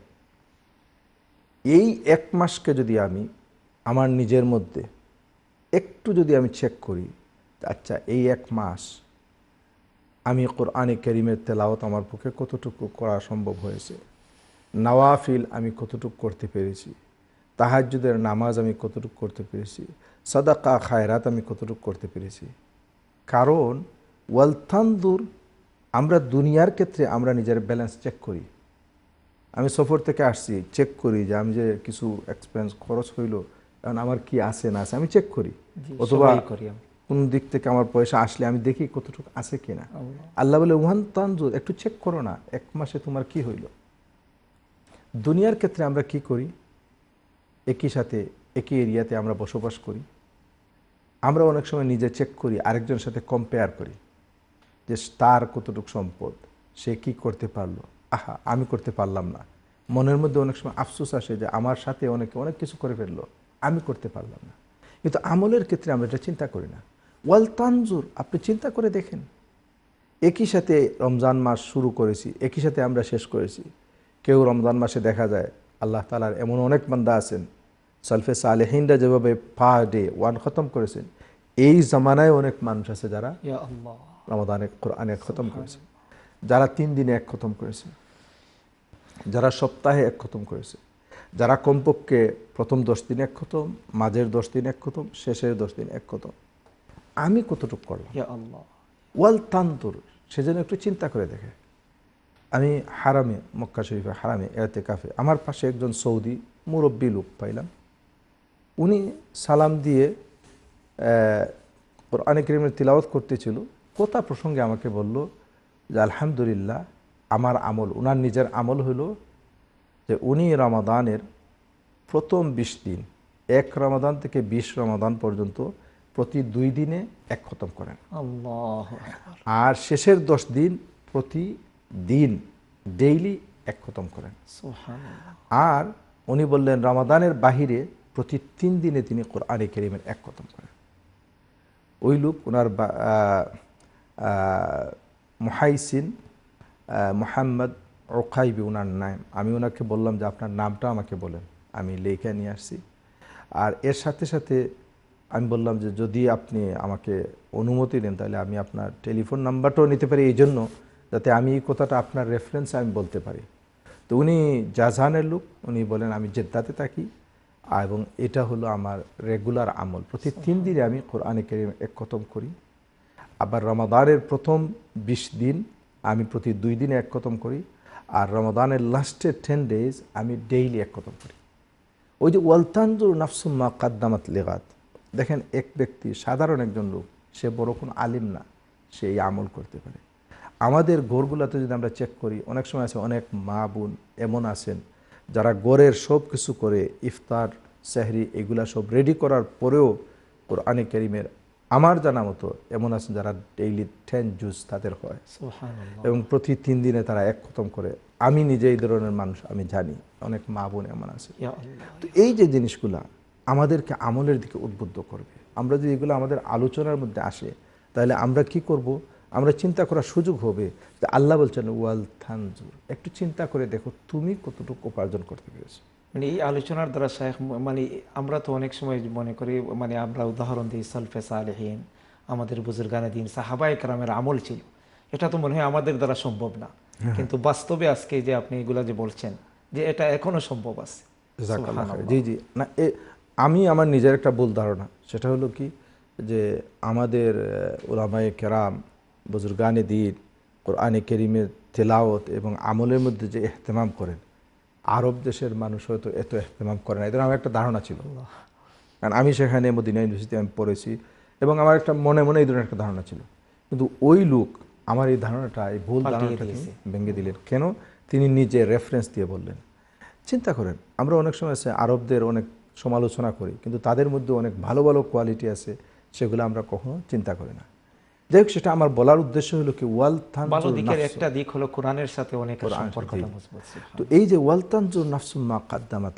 এই এক মাসকে যদি আমি আমার নিজের মধ্যে একটু যদি আমি চেক করি আচ্ছা এই এক মাস আমি কোরআনে কেরিমের তেলাওত আমার পক্ষে কতটুকু করা সম্ভব হয়েছে নওয়াফিল আমি কতটুকু করতে পেরেছি তাহাজুদের নামাজ আমি কতটুকু করতে পেরেছি সাদাকা খায়রাত আমি কতটুকু করতে পেরেছি কারণ ওয়ালথানদুর আমরা দুনিয়ার ক্ষেত্রে আমরা নিজের ব্যালেন্স চেক করি আমি সফর থেকে আসছি চেক করি যে আমি যে কিছু এক্সপেন্স খরচ হইলো কারণ আমার কি আছে না আছে আমি চেক করি অথবা কোন দিক থেকে আমার পয়সা আসলে আমি দেখি কতটুকু আছে কিনা আল্লাহ বলে ওহান তানজুর একটু চেক করো না এক মাসে তোমার কি হইল দুনিয়ার ক্ষেত্রে আমরা কি করি একই সাথে একই এরিয়াতে আমরা বসবাস করি আমরা অনেক সময় নিজে চেক করি আরেকজনের সাথে কম্পেয়ার করি যে তার কতটুকু সম্পদ সে কি করতে পারলো আহা আমি করতে পারলাম না মনের মধ্যে অনেক সময় আফসোস আসে যে আমার সাথে অনেকে অনেক কিছু করে ফেললো আমি করতে পারলাম না কিন্তু আমলের ক্ষেত্রে আমরা এটা চিন্তা করি না ওয়াল তানজুর আপনি চিন্তা করে দেখেন একই সাথে রমজান মাস শুরু করেছি একই সাথে আমরা শেষ করেছি কেউ রমজান মাসে দেখা যায় আল্লাহ তালার এমন অনেক বান্দা আছেন সালফে সালেহিনরা যেভাবে পা ডে ওয়ান খতম করেছেন এই জামানায় অনেক মানুষ আছে যারা রমাদানে কোরআনে এক খতম করেছে যারা তিন দিনে এক খতম করেছে যারা সপ্তাহে এক খতম করেছে যারা কমপক্ষে প্রথম দশ দিন এক খতম মাঝের দশ দিন এক খতম শেষের দশ দিন এক খতম আমি কতটুকু করলাম ওয়াল তান্তুর সে যেন একটু চিন্তা করে দেখে আমি হারামে মক্কা শরীফে হারামে এতে কাফে আমার পাশে একজন সৌদি মুরব্বী লোক পাইলাম উনি সালাম দিয়ে অনেক রেমের তিলাওত করতেছিল কোথা প্রসঙ্গে আমাকে বলল যে আলহামদুলিল্লাহ আমার আমল ওনার নিজের আমল হলো যে উনি রামাদানের প্রথম বিশ দিন এক রামাদান থেকে বিশ রামাদান পর্যন্ত প্রতি দুই দিনে এক খতম করেন আর শেষের দশ দিন প্রতি দিন ডেইলি এক খতম করেন আর উনি বললেন রামাদানের বাহিরে প্রতি তিন দিনে তিনি কোরআনে কেরিমের এক খতম করেন ওই লোক ওনার মহাইসিন মোহাম্মদ ওখাইবি ওনার নাম আমি ওনাকে বললাম যে আপনার নামটা আমাকে বলেন আমি লেখা নিয়ে আসছি আর এর সাথে সাথে আমি বললাম যে যদি আপনি আমাকে অনুমতি দেন তাহলে আমি আপনার টেলিফোন নাম্বারটাও নিতে পারি এই জন্য যাতে আমি এই কথাটা আপনার রেফারেন্স আমি বলতে পারি তো উনি জাজানের লোক উনি বলেন আমি জেদ্দাতে থাকি এবং এটা হলো আমার রেগুলার আমল প্রতি তিন দিনে আমি কোরআনে কেরিম এক কথম করি আবার রমাদানের প্রথম বিশ দিন আমি প্রতি দুই দিনে এক কথম করি আর রমাদানের লাস্টের টেন ডেজ আমি ডেইলি এক খতম করি ওই যে ওয়ালতানজুর নাফসুম্মা কাদ্দামাত লেগাত দেখেন এক ব্যক্তি সাধারণ একজন লোক সে বড় কোনো আলিম না সে এই আমল করতে পারে আমাদের গোরগুলাতে যদি আমরা চেক করি অনেক সময় আছে অনেক মা বোন এমন আছেন যারা গোরের সব কিছু করে ইফতার সেহরি এগুলা সব রেডি করার পরেও কোরআনে করিমের আমার জানা মতো এমন আছেন যারা ডেইলি টেন জুস তাদের হয় এবং প্রতি তিন দিনে তারা এক খতম করে আমি নিজে এই ধরনের মানুষ আমি জানি অনেক মা বোন এমন আছে তো এই যে জিনিসগুলা আমাদেরকে আমলের দিকে উদ্বুদ্ধ করবে আমরা যদি এগুলো আমাদের আলোচনার মধ্যে আসে তাহলে আমরা কি করব আমরা চিন্তা করার সুযোগ হবে যে আল্লাহ বলছেন ওয়াল থানজুর একটু চিন্তা করে দেখো তুমি কতটুকু উপার্জন করতে পেরেছো মানে এই আলোচনার দ্বারা শেখ মানে আমরা তো অনেক সময় মনে করি মানে আমরা উদাহরণ দিই সালফে সালেহীন আমাদের বুজুর্গানা দিন সাহাবাই কারামের আমল ছিল এটা তো মনে হয় আমাদের দ্বারা সম্ভব না হ্যাঁ। কিন্তু বাস্তবে আজকে যে আপনি এগুলা যে বলছেন যে এটা এখনো সম্ভব আছে জি জি না এ আমি আমার নিজের একটা ভুল ধারণা সেটা হলো কি যে আমাদের ওলামায় কেরাম গানে দিন কোরআনে কেরিমের তেলাওত এবং আমলের মধ্যে যে এহতেমাম করেন আরব দেশের মানুষ হয়তো এত এহতেমাম করে না এদের আমার একটা ধারণা ছিল কারণ আমি সেখানে মদিনা ইউনিভার্সিটি আমি পড়েছি এবং আমার একটা মনে মনে এই ধরনের একটা ধারণা ছিল কিন্তু ওই লোক আমার এই ধারণাটা এই ভুল ধারণাটা ভেঙে দিলেন কেন তিনি নিজে রেফারেন্স দিয়ে বললেন চিন্তা করেন আমরা অনেক সময় আছে আরবদের অনেক সমালোচনা করি কিন্তু তাদের মধ্যে অনেক ভালো ভালো কোয়ালিটি আছে সেগুলো আমরা কখনো চিন্তা করি না যাই হোক সেটা আমার বলার উদ্দেশ্য হলো কি ওয়ালথান দিকের একটা দিক হলো কোরআনের সাথে অনেক তো এই যে ওয়ালতানজুর নাফসুম মা কাদ্দামাত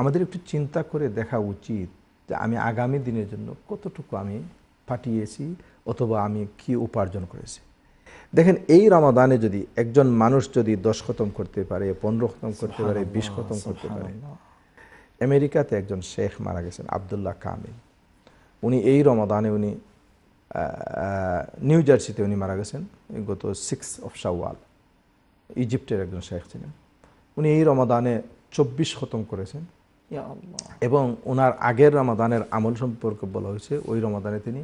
আমাদের একটু চিন্তা করে দেখা উচিত যে আমি আগামী দিনের জন্য কতটুকু আমি পাঠিয়েছি অথবা আমি কি উপার্জন করেছি দেখেন এই রমাদানে যদি একজন মানুষ যদি দশ খতম করতে পারে পনেরো খতম করতে পারে বিশ খতম করতে পারে আমেরিকাতে একজন শেখ মারা গেছেন আবদুল্লাহ কামিল উনি এই রমাদানে উনি নিউ জার্সিতে উনি মারা গেছেন গত সিক্স অফ শাওয়াল ইজিপ্টের একজন শেখ ছিলেন উনি এই রমাদানে চব্বিশ খতম করেছেন এবং ওনার আগের রমাদানের আমল সম্পর্কে বলা হয়েছে ওই রমাদানে তিনি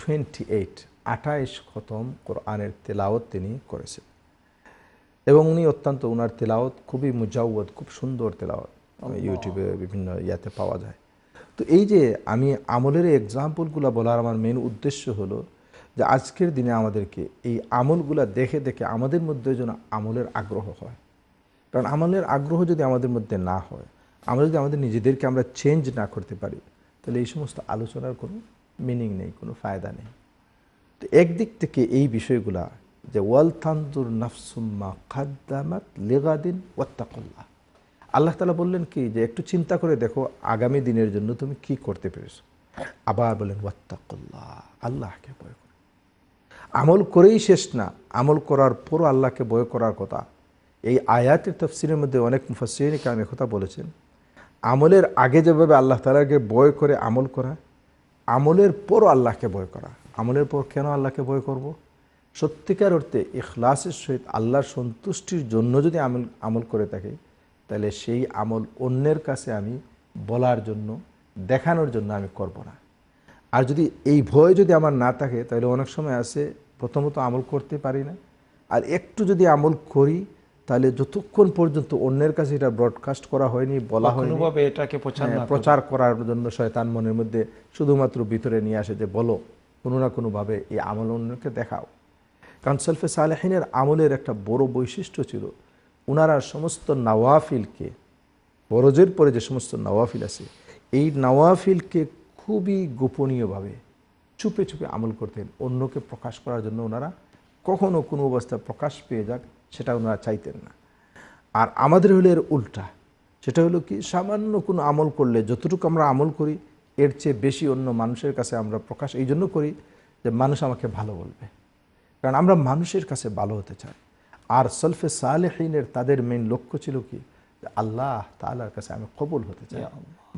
টোয়েন্টি এইট আঠাইশ খতম কোরআনের তেলাওত তিনি করেছেন এবং উনি অত্যন্ত ওনার তেলাওত খুবই মুজাউদ খুব সুন্দর তেলাওত ইউটিউবে বিভিন্ন ইয়াতে পাওয়া যায় তো এই যে আমি আমলের এক্সাম্পলগুলো বলার আমার মেন উদ্দেশ্য হলো যে আজকের দিনে আমাদেরকে এই আমলগুলা দেখে দেখে আমাদের মধ্যে যেন আমলের আগ্রহ হয় কারণ আমলের আগ্রহ যদি আমাদের মধ্যে না হয় আমরা যদি আমাদের নিজেদেরকে আমরা চেঞ্জ না করতে পারি তাহলে এই সমস্ত আলোচনার কোনো মিনিং নেই কোনো ফায়দা নেই তো একদিক থেকে এই বিষয়গুলা যে ওয়াল থান্দুর নাফসুম্মা খাদ্দামাত লেগাদিন ওয়াত্তাকল্লা আল্লাহ তালা বললেন কি যে একটু চিন্তা করে দেখো আগামী দিনের জন্য তুমি কি করতে পেরেছো আবার বলেন ওয়াত্তাকল্লাহ আল্লাহকে ভয় করো আমল করেই শেষ না আমল করার পরও আল্লাহকে ভয় করার কথা এই আয়াতের তফসিরের মধ্যে অনেক মুফাসিন কাম কথা বলেছেন আমলের আগে যেভাবে আল্লাহ তালাকে বয় করে আমল করা আমলের পরও আল্লাহকে বয় করা আমলের পর কেন আল্লাহকে বয় করব। সত্যিকার অর্থে ইখলাসের সহিত আল্লাহর সন্তুষ্টির জন্য যদি আমল আমল করে থাকে তাহলে সেই আমল অন্যের কাছে আমি বলার জন্য দেখানোর জন্য আমি করব না আর যদি এই ভয় যদি আমার না থাকে তাহলে অনেক সময় আসে প্রথমত আমল করতে পারি না আর একটু যদি আমল করি তাহলে যতক্ষণ পর্যন্ত অন্যের কাছে এটা ব্রডকাস্ট করা হয়নি বলা হয়নি এটাকে হ্যাঁ, প্রচার করার জন্য শয়তান মনের মধ্যে শুধুমাত্র ভিতরে নিয়ে আসে যে বলো কোনো না কোনোভাবে এই আমল অন্যকে দেখাও কারণ সলফে সালেহিনের আমলের একটা বড় বৈশিষ্ট্য ছিল ওনারা সমস্ত নাওয়াফিলকে বরজের পরে যে সমস্ত নাওয়াফিল আছে এই নাওয়াফিলকে খুবই গোপনীয়ভাবে চুপে চুপে আমল করতেন অন্যকে প্রকাশ করার জন্য ওনারা কখনও কোনো অবস্থা প্রকাশ পেয়ে যাক সেটা ওনারা চাইতেন না আর আমাদের হলো এর উল্টা সেটা হলো কি সামান্য কোনো আমল করলে যতটুকু আমরা আমল করি এর চেয়ে বেশি অন্য মানুষের কাছে আমরা প্রকাশ এই জন্য করি যে মানুষ আমাকে ভালো বলবে কারণ আমরা মানুষের কাছে ভালো হতে চাই আর সলফে সালেহিনের তাদের মেন লক্ষ্য ছিল কি আল্লাহ তালার কাছে আমি কবুল হতে চাই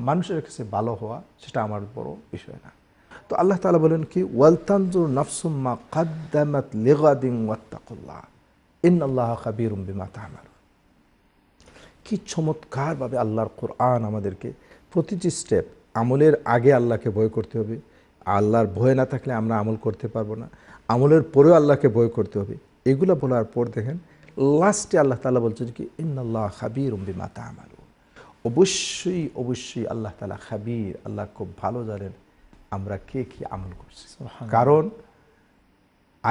মানুষের কাছে ভালো হওয়া সেটা আমার বড় বিষয় না তো আল্লাহ তালা বলেন কি ওয়ালতানজুর নফসুম্মা কাদ্দামাত লেগাদিং ওয়াত্তাকুল্লাহ ইন আল্লাহ কাবিরুম বিমা তাহমার কি চমৎকারভাবে আল্লাহর কোরআন আমাদেরকে প্রতিটি স্টেপ আমলের আগে আল্লাহকে ভয় করতে হবে আল্লাহর ভয় না থাকলে আমরা আমল করতে পারবো না আমলের পরেও আল্লাহকে ভয় করতে হবে এগুলো বলার পর দেখেন লাস্টে আল্লাহ তালা বলছেন কি ইন্নআল্লাহ খাবির মাতা আমার অবশ্যই অবশ্যই আল্লাহ তালা খাবির আল্লাহ খুব ভালো জানেন আমরা কে কি আমল করছি কারণ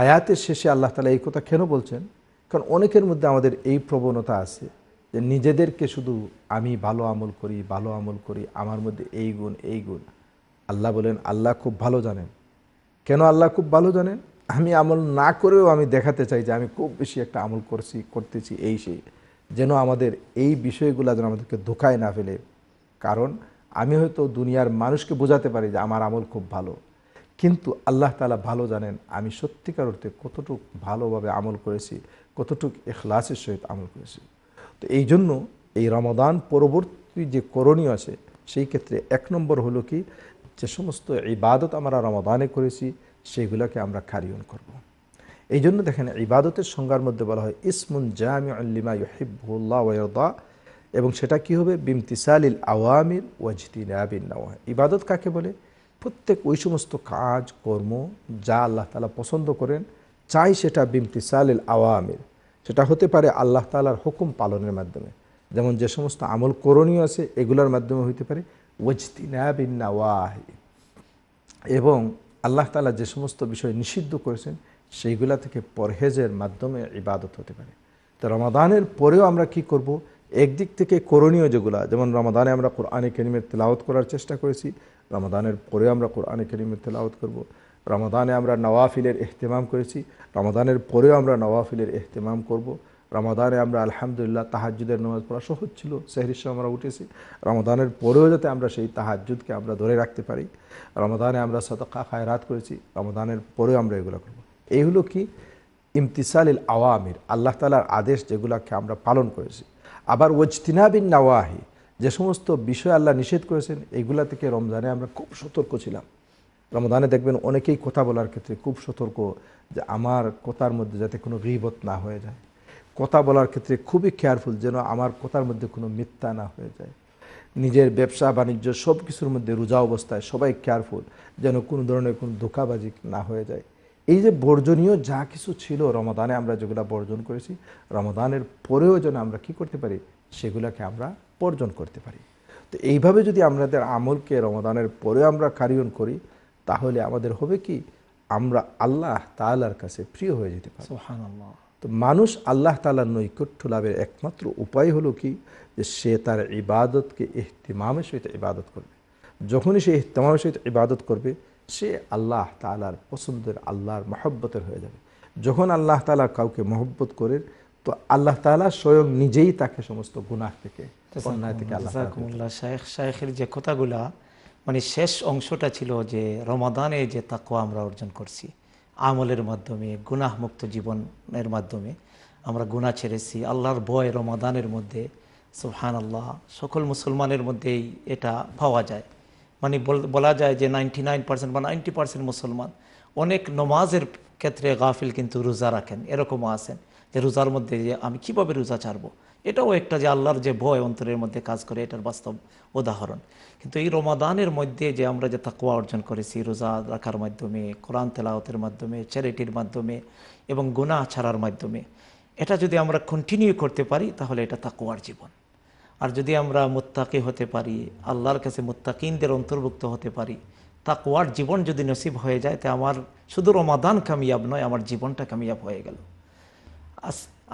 আয়াতের শেষে আল্লাহ তালা এই কথা কেন বলছেন কারণ অনেকের মধ্যে আমাদের এই প্রবণতা আছে যে নিজেদেরকে শুধু আমি ভালো আমল করি ভালো আমল করি আমার মধ্যে এই গুণ এই গুণ আল্লাহ বলেন আল্লাহ খুব ভালো জানেন কেন আল্লাহ খুব ভালো জানেন আমি আমল না করেও আমি দেখাতে চাই যে আমি খুব বেশি একটা আমল করছি করতেছি এই সেই যেন আমাদের এই বিষয়গুলো যেন আমাদেরকে ধোকায় না ফেলে কারণ আমি হয়তো দুনিয়ার মানুষকে বোঝাতে পারি যে আমার আমল খুব ভালো কিন্তু আল্লাহ তালা ভালো জানেন আমি সত্যিকার অর্থে কতটুক ভালোভাবে আমল করেছি কতটুক এখলাসের সহিত আমল করেছি তো এই জন্য এই রমাদান পরবর্তী যে করণীয় আছে সেই ক্ষেত্রে এক নম্বর হলো কি যে সমস্ত বাদত আমরা রমাদানে করেছি সেগুলোকে আমরা কারিউন করব। এই জন্য দেখেন ইবাদতের সংজ্ঞার মধ্যে বলা হয় ইসমুন জামি আল্লিমা ইহিবুল্লাহ ওয়দা এবং সেটা কি হবে বিমতিসালিল আওয়ামির ওয়াজদিন নাওয়া ইবাদত কাকে বলে প্রত্যেক ওই সমস্ত কাজ কর্ম যা আল্লাহ তালা পছন্দ করেন চাই সেটা বিমতিসালিল আওয়ামির সেটা হতে পারে আল্লাহ তালার হুকুম পালনের মাধ্যমে যেমন যে সমস্ত আমল করণীয় আছে এগুলোর মাধ্যমে হইতে পারে ওয়াজদিনাবিন নাওয়াহি এবং আল্লাহ তালা যে সমস্ত বিষয় নিষিদ্ধ করেছেন সেইগুলা থেকে পরহেজের মাধ্যমে ইবাদত হতে পারে তো রমাদানের পরেও আমরা কি করব একদিক থেকে করণীয় যেগুলো যেমন রমাদানে আমরা কোরআনে কেরিমের তেলাওত করার চেষ্টা করেছি রমাদানের পরেও আমরা কোরআনে কেরিমের তেলাওত করব। রমাদানে আমরা নওয়াফিলের এহতেমাম করেছি রমাদানের পরেও আমরা নওয়াফিলের এহতেমাম করব। রমাদানে আমরা আলহামদুলিল্লাহ তাহাজুদের নামাজ পড়া সহজ ছিল সেহরিস আমরা উঠেছি রমাদানের পরেও যাতে আমরা সেই তাহাজুদকে আমরা ধরে রাখতে পারি রমদানে আমরা সতকা খায়রাত করেছি রমদানের পরেও আমরা এগুলো করব এইগুলো কি ইল আওয়ামির আল্লাহ তালার আদেশ যেগুলোকে আমরা পালন করেছি আবার ওজতিনাবিন নাওয়াহি যে সমস্ত বিষয় আল্লাহ নিষেধ করেছেন এইগুলো থেকে রমজানে আমরা খুব সতর্ক ছিলাম রমদানে দেখবেন অনেকেই কথা বলার ক্ষেত্রে খুব সতর্ক যে আমার কথার মধ্যে যাতে কোনো গিবত না হয়ে যায় কথা বলার ক্ষেত্রে খুবই কেয়ারফুল যেন আমার কথার মধ্যে কোনো মিথ্যা না হয়ে যায় নিজের ব্যবসা বাণিজ্য সব কিছুর মধ্যে রোজা অবস্থায় সবাই কেয়ারফুল যেন কোনো ধরনের কোনো ধোকাবাজি না হয়ে যায় এই যে বর্জনীয় যা কিছু ছিল রমাদানে আমরা যেগুলো বর্জন করেছি রমাদানের পরেও যেন আমরা কি করতে পারি সেগুলোকে আমরা বর্জন করতে পারি তো এইভাবে যদি আমাদের আমলকে রমাদানের পরে আমরা কারিয়ন করি তাহলে আমাদের হবে কি আমরা আল্লাহ তালার কাছে প্রিয় হয়ে যেতে পারি তো মানুষ আল্লাহ তালার নৈকট্য লাভের একমাত্র উপায় হলো কি যে সে তার ইবাদতকে ইহতিমামের সহিত ইবাদত করবে যখনই সে ইহতিমামের সহিত ইবাদত করবে সে আল্লাহ তালার পছন্দের আল্লাহর মহব্বতের হয়ে যাবে যখন আল্লাহ তালা কাউকে মহব্বত করেন তো আল্লাহ তালা স্বয়ং নিজেই তাকে সমস্ত গুনাহ থেকে যে কথাগুলা মানে শেষ অংশটা ছিল যে রমাদানে যে তাকুয়া আমরা অর্জন করছি আমলের মাধ্যমে গুনাহমুক্ত জীবনের মাধ্যমে আমরা গুণা ছেড়েছি আল্লাহর বয় রমাদানের মধ্যে সুহান আল্লাহ সকল মুসলমানের মধ্যেই এটা পাওয়া যায় মানে বলা যায় যে নাইনটি নাইন পার্সেন্ট বা নাইনটি পার্সেন্ট মুসলমান অনেক নমাজের ক্ষেত্রে গাফিল কিন্তু রোজা রাখেন এরকমও আছেন যে রোজার মধ্যে যে আমি কিভাবে রোজা ছাড়বো এটাও একটা যে আল্লাহর যে ভয় অন্তরের মধ্যে কাজ করে এটার বাস্তব উদাহরণ কিন্তু এই রমাদানের মধ্যে যে আমরা যে তাকুয়া অর্জন করেছি রোজা রাখার মাধ্যমে কোরআন তেলাওতের মাধ্যমে চ্যারিটির মাধ্যমে এবং গুণা ছাড়ার মাধ্যমে এটা যদি আমরা কন্টিনিউ করতে পারি তাহলে এটা তাকুয়ার জীবন আর যদি আমরা মোত্তাকি হতে পারি আল্লাহর কাছে মোত্তাকিনদের অন্তর্ভুক্ত হতে পারি তা কোয়ার জীবন যদি নসিব হয়ে যায় তা আমার শুধু রমাদান কামিয়াব নয় আমার জীবনটা কামিয়াব হয়ে গেল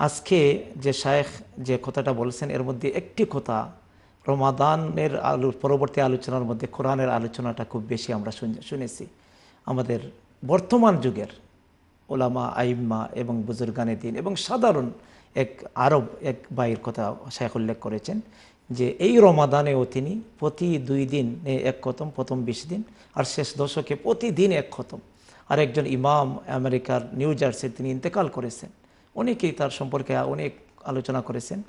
আজকে যে শায়েখ যে কথাটা বলছেন এর মধ্যে একটি কথা রমাদানের আলো পরবর্তী আলোচনার মধ্যে কোরআনের আলোচনাটা খুব বেশি আমরা শুনেছি আমাদের বর্তমান যুগের ওলামা আইম্মা এবং বুজুর্গানে দিন এবং সাধারণ এক আরব এক বাইর কথা শেখ উল্লেখ করেছেন যে এই রমাদানেও তিনি প্রতি দুই দিন এক খতম প্রথম বিশ দিন আর শেষ দশকে প্রতিদিন এক খতম আর একজন ইমাম আমেরিকার নিউ জার্সি তিনি ইন্তেকাল করেছেন অনেকেই তার সম্পর্কে অনেক আলোচনা করেছেন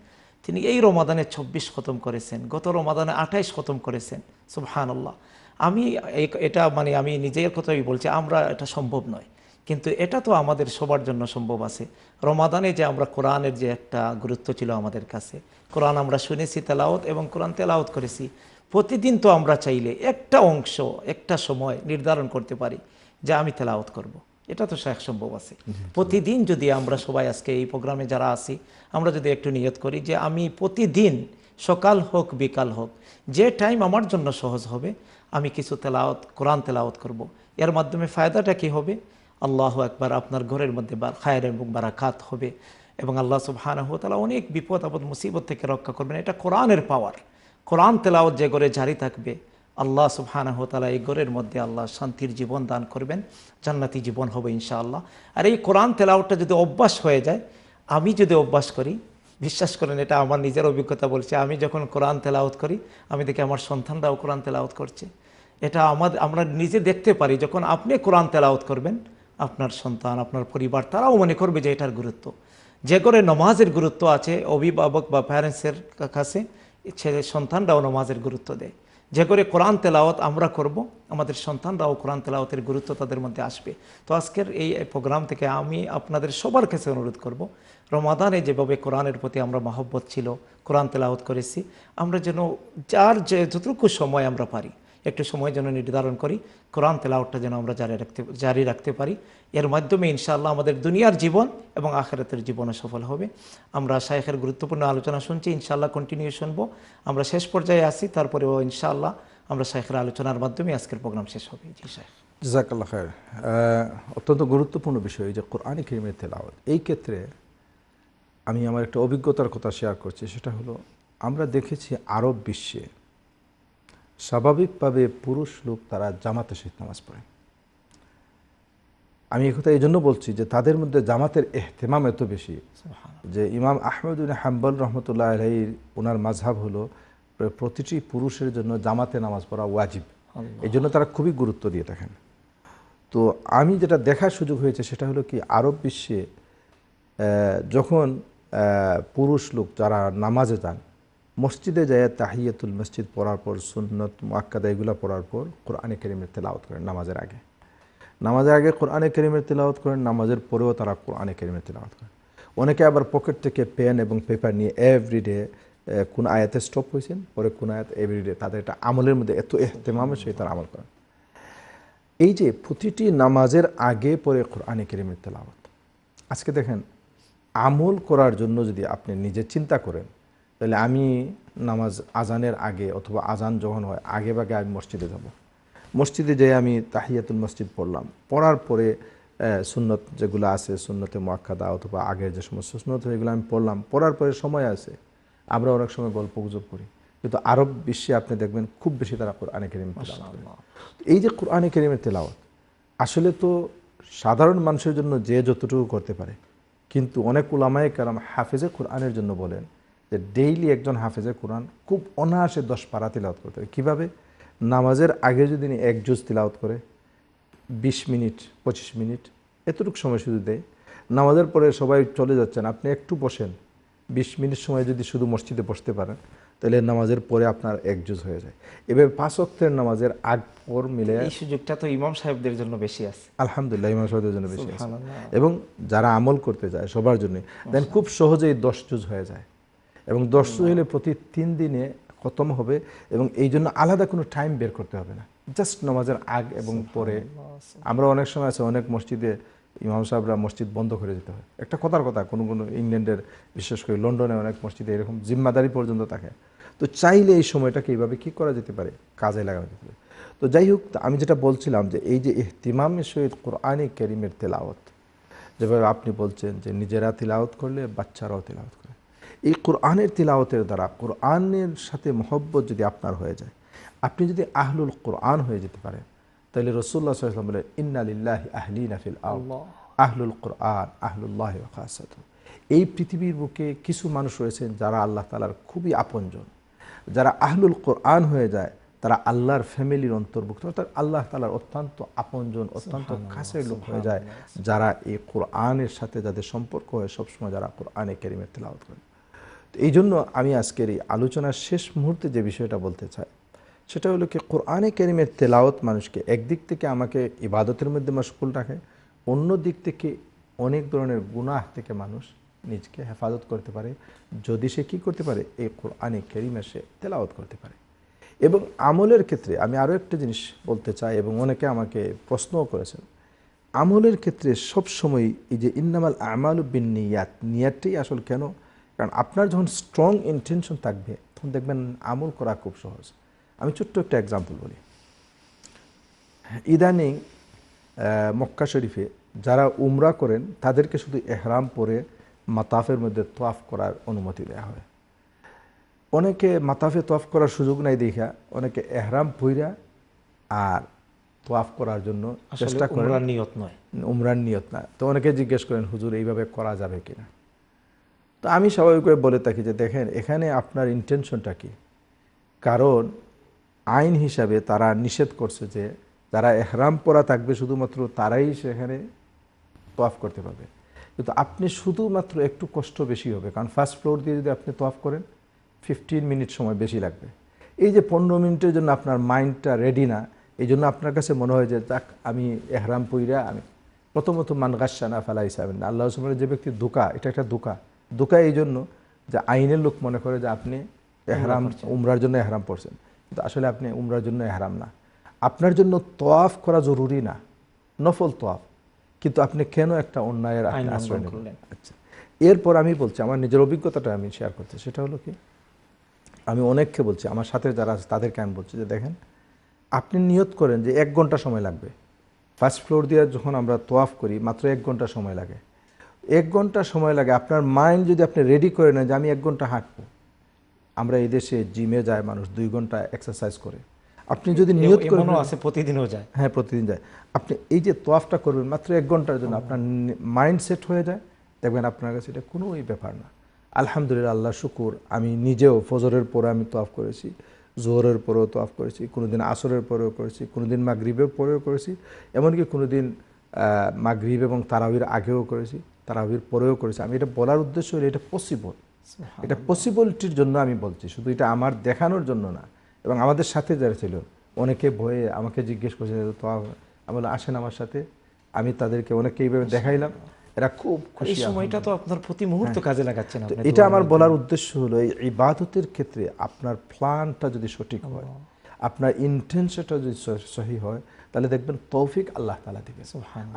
তিনি এই রমাদানে ২৪ খতম করেছেন গত রমাদানে আঠাইশ খতম করেছেন সুবহানাল্লাহ আমি এটা মানে আমি নিজের কথাই বলছি আমরা এটা সম্ভব নয় কিন্তু এটা তো আমাদের সবার জন্য সম্ভব আছে রমাদানে যে আমরা কোরআনের যে একটা গুরুত্ব ছিল আমাদের কাছে কোরআন আমরা শুনেছি তেলাওত এবং কোরআন তেলাওত করেছি প্রতিদিন তো আমরা চাইলে একটা অংশ একটা সময় নির্ধারণ করতে পারি যে আমি তেলাওত করব। এটা তো শেখ সম্ভব আছে প্রতিদিন যদি আমরা সবাই আজকে এই প্রোগ্রামে যারা আসি আমরা যদি একটু নিয়ত করি যে আমি প্রতিদিন সকাল হোক বিকাল হোক যে টাইম আমার জন্য সহজ হবে আমি কিছু তেলাওত কোরআন তেলাওত করব। এর মাধ্যমে ফায়দাটা কি হবে আল্লাহ একবার আপনার ঘরের মধ্যে খায়ের এবং বারাকাত হবে এবং আল্লাহ সুবহানাহ তালা অনেক বিপদ আপদ মুসিবত থেকে রক্ষা করবেন এটা কোরআনের পাওয়ার কোরআন তেলাওয়াত যে ঘরে জারি থাকবে আল্লাহ সুবহানাহ তালা এই ঘরের মধ্যে আল্লাহ শান্তির জীবন দান করবেন জান্নাতি জীবন হবে ইনশাআল্লাহ আর এই কোরআন তেলাওয়াতটা যদি অভ্যাস হয়ে যায় আমি যদি অভ্যাস করি বিশ্বাস করেন এটা আমার নিজের অভিজ্ঞতা বলছে আমি যখন কোরআন তেলাওত করি আমি দেখি আমার সন্তানরাও কোরআন তেলাওত করছে এটা আমাদের আমরা নিজে দেখতে পারি যখন আপনি কোরআন তেলাওত করবেন আপনার সন্তান আপনার পরিবার তারাও মনে করবে যে এটার গুরুত্ব যে করে নমাজের গুরুত্ব আছে অভিভাবক বা প্যারেন্টসের কাছে ছেলে সন্তানরাও নমাজের গুরুত্ব দেয় যে করে কোরআন তেলাওয়াত আমরা করব আমাদের সন্তানরাও কোরআন তেলাওয়াতের গুরুত্ব তাদের মধ্যে আসবে তো আজকের এই প্রোগ্রাম থেকে আমি আপনাদের সবার কাছে অনুরোধ করব রমাদানে যেভাবে কোরআনের প্রতি আমরা মহব্বত ছিল কোরআন তেলাওয়াত করেছি আমরা যেন যার যে যতটুকু সময় আমরা পারি একটু সময় যেন নির্ধারণ করি কোরআন তেলাওয়াতটা যেন আমরা জারি রাখতে জারি রাখতে পারি এর মাধ্যমে ইনশাআল্লাহ আমাদের দুনিয়ার জীবন এবং আখেরাতের জীবনও সফল হবে আমরা শায়েখের গুরুত্বপূর্ণ আলোচনা শুনছি ইনশাআল্লাহ কন্টিনিউ শুনবো আমরা শেষ পর্যায়ে আসি তারপরেও ইনশাআল্লাহ আমরা শায়েখের আলোচনার মাধ্যমে আজকের প্রোগ্রাম শেষ হবে জি শাহেখ জাকাল্লা খায় অত্যন্ত গুরুত্বপূর্ণ বিষয় যে কোরআন করিমের তেলাওয়াত এই ক্ষেত্রে আমি আমার একটা অভিজ্ঞতার কথা শেয়ার করছি সেটা হলো আমরা দেখেছি আরব বিশ্বে স্বাভাবিকভাবে পুরুষ লোক তারা জামাতের সহিত নামাজ পড়ে আমি একথা এই জন্য বলছি যে তাদের মধ্যে জামাতের এহতেমাম এত বেশি যে ইমাম আহমেদুল হাম্বল রহমতুল্লাহ আলহির ওনার মাঝহাব হলো প্রতিটি পুরুষের জন্য জামাতে নামাজ পড়া ওয়াজিব এই জন্য তারা খুবই গুরুত্ব দিয়ে থাকেন তো আমি যেটা দেখার সুযোগ হয়েছে সেটা হলো কি আরব বিশ্বে যখন পুরুষ লোক যারা নামাজে যান মসজিদে যায় তাহিয়াতুল মসজিদ পড়ার পর সুন্নত মাক্কাদা এগুলো পড়ার পর কোরআনে করিমের তেলাওত করেন নামাজের আগে নামাজের আগে কোরআনে করিমের তেলাওত করেন নামাজের পরেও তারা কোরআনে করিমের তেলাওত করেন অনেকে আবার পকেট থেকে পেন এবং পেপার নিয়ে এভরিডে কোন আয়াতে স্টপ হয়েছেন পরে কোন আয়াত এভরিডে তাদের একটা আমলের মধ্যে এত এহতেমামের সেই তারা আমল করেন এই যে প্রতিটি নামাজের আগে পরে কোরআনে করিমের তেলাওয়াত আজকে দেখেন আমল করার জন্য যদি আপনি নিজে চিন্তা করেন তাহলে আমি নামাজ আজানের আগে অথবা আজান যখন হয় আগে বাগে আমি মসজিদে যাব মসজিদে যেয়ে আমি তাহিয়াতুল মসজিদ পড়লাম পড়ার পরে সুন্নত যেগুলো আছে সুন্নতে মোয়াক্কাদা অথবা আগের যে সমস্ত সুন্নত এগুলো আমি পড়লাম পড়ার পরে সময় আছে আমরা অনেক সময় গল্প গুজব করি কিন্তু আরব বিশ্বে আপনি দেখবেন খুব বেশি তারা কোরআনে কেরিম এই যে কোরআনে কেরিমের তেলাওয়াত আসলে তো সাধারণ মানুষের জন্য যে যতটুকু করতে পারে কিন্তু অনেক ওলামায় কারাম হাফেজে কোরআনের জন্য বলেন যে ডেইলি একজন হাফেজে কোরআন খুব অনায়াসে দশ পারা তিলাওত করতে হবে কীভাবে নামাজের আগে যদি এক জুজ তিলাওত করে ২০ মিনিট ২৫ মিনিট এতটুকু সময় শুধু দেয় নামাজের পরে সবাই চলে যাচ্ছেন আপনি একটু বসেন ২০ মিনিট সময় যদি শুধু মসজিদে বসতে পারেন তাহলে নামাজের পরে আপনার এক একজুজ হয়ে যায় এবার পাঁচ অক্ষের নামাজের আগ পর মিলে এই সুযোগটা তো ইমাম সাহেবদের জন্য বেশি আছে আলহামদুলিল্লাহ ইমাম সাহেবদের জন্য বেশি আছে এবং যারা আমল করতে যায় সবার জন্য দেন খুব সহজেই দশ জুজ হয়ে যায় এবং দশ হলে প্রতি তিন দিনে খতম হবে এবং এই জন্য আলাদা কোনো টাইম বের করতে হবে না জাস্ট নামাজের আগ এবং পরে আমরা অনেক সময় আছে অনেক মসজিদে ইমাম সাহেবরা মসজিদ বন্ধ করে দিতে হয় একটা কথার কথা কোনো কোনো ইংল্যান্ডের বিশেষ করে লন্ডনে অনেক মসজিদে এরকম জিম্মাদারি পর্যন্ত থাকে তো চাইলে এই সময়টাকে এইভাবে কী করা যেতে পারে কাজে লাগানো যেতে পারে তো যাই হোক আমি যেটা বলছিলাম যে এই যে ইহতিমামের সহিত কোরআনে কেরিমের তেলাওয়াত যেভাবে আপনি বলছেন যে নিজেরা তিলাওত করলে বাচ্চারাও তিলাওত এই কোরআনের তিলাওয়াতের দ্বারা কোরআনের সাথে মহব্বত যদি আপনার হয়ে যায় আপনি যদি আহলুল কোরআন হয়ে যেতে পারেন তাহলে রসুল্লাহ সাল্লাম বলেন ইন্নালিল্লাহি আহলি নাফিল আহলুল কোরআন আহলুল্লাহ এই পৃথিবীর বুকে কিছু মানুষ রয়েছেন যারা আল্লাহ তালার খুবই আপনজন যারা আহলুল কোরআন হয়ে যায় তারা আল্লাহর ফ্যামিলির অন্তর্ভুক্ত অর্থাৎ আল্লাহ তালার অত্যন্ত আপনজন অত্যন্ত কাছের লোক হয়ে যায় যারা এই কোরআনের সাথে যাদের সম্পর্ক হয় সবসময় যারা কোরআনে কেরিমের তেলাওত করে এই জন্য আমি আজকের এই আলোচনার শেষ মুহূর্তে যে বিষয়টা বলতে চাই সেটা হলো কি কোরআনে কেরিমের তেলাওত মানুষকে একদিক থেকে আমাকে ইবাদতের মধ্যে মশকুল রাখে অন্য দিক থেকে অনেক ধরনের গুনাহ থেকে মানুষ নিজকে হেফাজত করতে পারে যদি সে কী করতে পারে এই কোরআনে কেরিমে সে তেলাওত করতে পারে এবং আমলের ক্ষেত্রে আমি আরও একটা জিনিস বলতে চাই এবং অনেকে আমাকে প্রশ্নও করেছেন আমলের ক্ষেত্রে সবসময় এই যে ইন্নামাল আমাল বিন নিয়াত নিয়াতটাই আসল কেন কারণ আপনার যখন স্ট্রং ইন্টেনশন থাকবে তখন দেখবেন আমল করা খুব সহজ আমি ছোট্ট একটা এক্সাম্পল বলি ইদানিং মক্কা শরীফে যারা উমরা করেন তাদেরকে শুধু এহরাম পরে মাতাফের মধ্যে তোয়াফ করার অনুমতি দেওয়া হয় অনেকে মাতাফে তোয়াফ করার সুযোগ নাই দেখা অনেকে এহরাম পইরা আর তোয়াফ করার জন্য চেষ্টা করার নিয়ত নয় উমরান নিয়ত না তো অনেকে জিজ্ঞেস করেন হুজুর এইভাবে করা যাবে কিনা তো আমি স্বাভাবিকভাবে বলে থাকি যে দেখেন এখানে আপনার ইন্টেনশনটা কি কারণ আইন হিসাবে তারা নিষেধ করছে যে যারা এহরাম পরা থাকবে শুধুমাত্র তারাই সেখানে তোয়াফ করতে পারবে কিন্তু আপনি শুধুমাত্র একটু কষ্ট বেশি হবে কারণ ফার্স্ট ফ্লোর দিয়ে যদি আপনি তোয়াফ করেন ফিফটিন মিনিট সময় বেশি লাগবে এই যে পনেরো মিনিটের জন্য আপনার মাইন্ডটা রেডি না এই জন্য আপনার কাছে মনে হয় যে যাক আমি এহরাম পইরা আমি প্রথমত ফেলা হিসাবে না আল্লাহ যে ব্যক্তি দোকা এটা একটা দোকা দোকা এই জন্য যে আইনের লোক মনে করে যে আপনি এহরাম উমরার জন্য এহরাম পড়ছেন কিন্তু আসলে আপনি উমরার জন্য এহরাম না আপনার জন্য তোয়াফ করা জরুরি না নফল তোয়াফ কিন্তু আপনি কেন একটা অন্যায়ের আশ্রয় নেবেন আচ্ছা এরপর আমি বলছি আমার নিজের অভিজ্ঞতাটা আমি শেয়ার করছি সেটা হলো কি আমি অনেককে বলছি আমার সাথে যারা আছে তাদেরকে আমি বলছি যে দেখেন আপনি নিয়ত করেন যে এক ঘন্টা সময় লাগবে ফার্স্ট ফ্লোর দিয়ে যখন আমরা তোয়াফ করি মাত্র এক ঘন্টা সময় লাগে এক ঘন্টা সময় লাগে আপনার মাইন্ড যদি আপনি রেডি করে নেন যে আমি এক ঘন্টা হাঁটবো আমরা এদেশে জিমে যায় মানুষ দুই ঘন্টা এক্সারসাইজ করে আপনি যদি নিয়ত করেন আছে প্রতিদিনও যায় হ্যাঁ প্রতিদিন যায় আপনি এই যে তোয়াফটা করবেন মাত্র এক ঘন্টার জন্য আপনার মাইন্ড সেট হয়ে যায় দেখবেন আপনার কাছে এটা কোনো ওই ব্যাপার না আলহামদুলিল্লাহ আল্লাহ শুকুর আমি নিজেও ফজরের পরে আমি তোয়াফ করেছি জোহরের পরেও তোয়াফ করেছি কোনো দিন আসরের পরেও করেছি কোনো দিন মাগরীবের পরেও করেছি এমনকি কোনো দিন মাগরীব এবং তারাবির আগেও করেছি তারাবির প্রয়োগ করেছে আমি এটা বলার উদ্দেশ্য হলো এটা পসিবল এটা পসিবলিটির জন্য আমি বলছি শুধু এটা আমার দেখানোর জন্য না এবং আমাদের সাথে যারা ছিল অনেকে ভয়ে আমাকে জিজ্ঞেস করছে তো আমি আসেন আমার সাথে আমি তাদেরকে অনেককে এইভাবে আচ্ছা। দেখাইলাম এরা খুব খুশি সময়টা তো আপনার প্রতি মুহূর্ত হ্যাঁ। কাজে লাগাচ্ছেন এটা আমার বলার উদ্দেশ্য হলো এই ইবাদতের ক্ষেত্রে আপনার প্ল্যানটা যদি সঠিক হয় আপনার ইন্টেনশনটা যদি সহি হয় তাহলে দেখবেন তৌফিক আল্লাহ তালা দিবে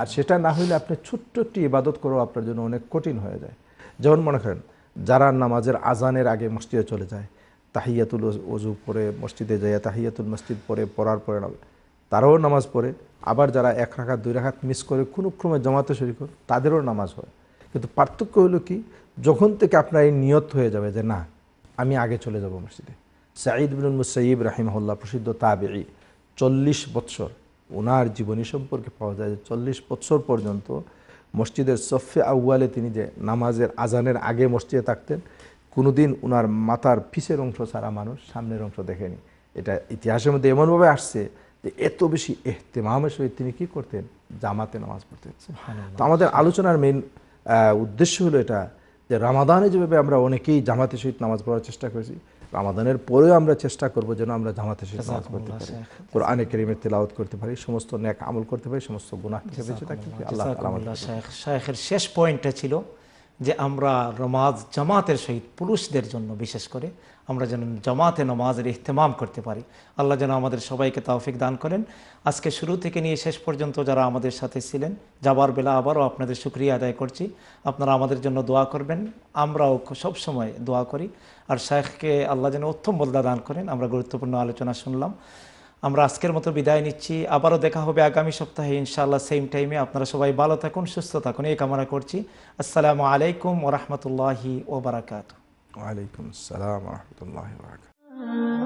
আর সেটা না হইলে আপনি ছোট্ট একটি ইবাদত করেও আপনার জন্য অনেক কঠিন হয়ে যায় যেমন মনে করেন যারা নামাজের আজানের আগে মসজিদে চলে যায় তাহিয়াতুল অজু পরে মসজিদে যায় তাহিয়াতুল মসজিদ পরে পড়ার পরে তারাও নামাজ পড়ে আবার যারা এক রাখাত দুই রাখাত মিস করে কোনো ক্রমে জমাতে শুরু করে তাদেরও নামাজ হয় কিন্তু পার্থক্য হলো কি যখন থেকে আপনার এই নিয়ত হয়ে যাবে যে না আমি আগে চলে যাব মসজিদে সাঈদ বিনুল মুসাইব রাহিমহল্লা প্রসিদ্ধ তাবেই চল্লিশ বৎসর ওনার জীবনী সম্পর্কে পাওয়া যায় চল্লিশ বছর পর্যন্ত মসজিদের সফে আউয়ালে তিনি যে নামাজের আজানের আগে মসজিদে থাকতেন কোনোদিন ওনার মাথার ফিসের অংশ ছাড়া মানুষ সামনের অংশ দেখেনি এটা ইতিহাসের মধ্যে এমনভাবে আসছে যে এত বেশি এহতেমামের সহিত তিনি কি করতেন জামাতে নামাজ পড়তেন তো আমাদের আলোচনার মেন উদ্দেশ্য হলো এটা যে রামাদানে যেভাবে আমরা অনেকেই জামাতের সহিত নামাজ পড়ার চেষ্টা করেছি রামাদানের পরেও আমরা চেষ্টা করব যেন আমরা জামাতে করতে পারি কোরআনে কেরিমের তেলাওত করতে পারি সমস্ত ন্যাক আমল করতে পারি সমস্ত গুণা থেকে বেঁচে থাকি আল্লাহ শেষ পয়েন্টটা ছিল যে আমরা নমাজ জামাতের সহিত পুরুষদের জন্য বিশেষ করে আমরা যেন জামাতে নমাজের ইহতেমাম করতে পারি আল্লাহ যেন আমাদের সবাইকে তাওফিক দান করেন আজকে শুরু থেকে নিয়ে শেষ পর্যন্ত যারা আমাদের সাথে ছিলেন যাবার বেলা আবারও আপনাদের সুক্রিয়া আদায় করছি আপনারা আমাদের জন্য দোয়া করবেন আমরাও সবসময় দোয়া করি আর শাইখকে আল্লাহ যেন উত্তম বদলা দান করেন আমরা গুরুত্বপূর্ণ আলোচনা শুনলাম আমরা আজকের মতো বিদায় নিচ্ছি আবারও দেখা হবে আগামী সপ্তাহে ইনশাআল্লাহ সেম টাইমে আপনারা সবাই ভালো থাকুন সুস্থ থাকুন এই কামনা করছি আসসালামু আলাইকুম ওরহমতুল্লাহি ওবরাকাত ওয়ালাইকুম আসসালাম রহমতুল্লাহ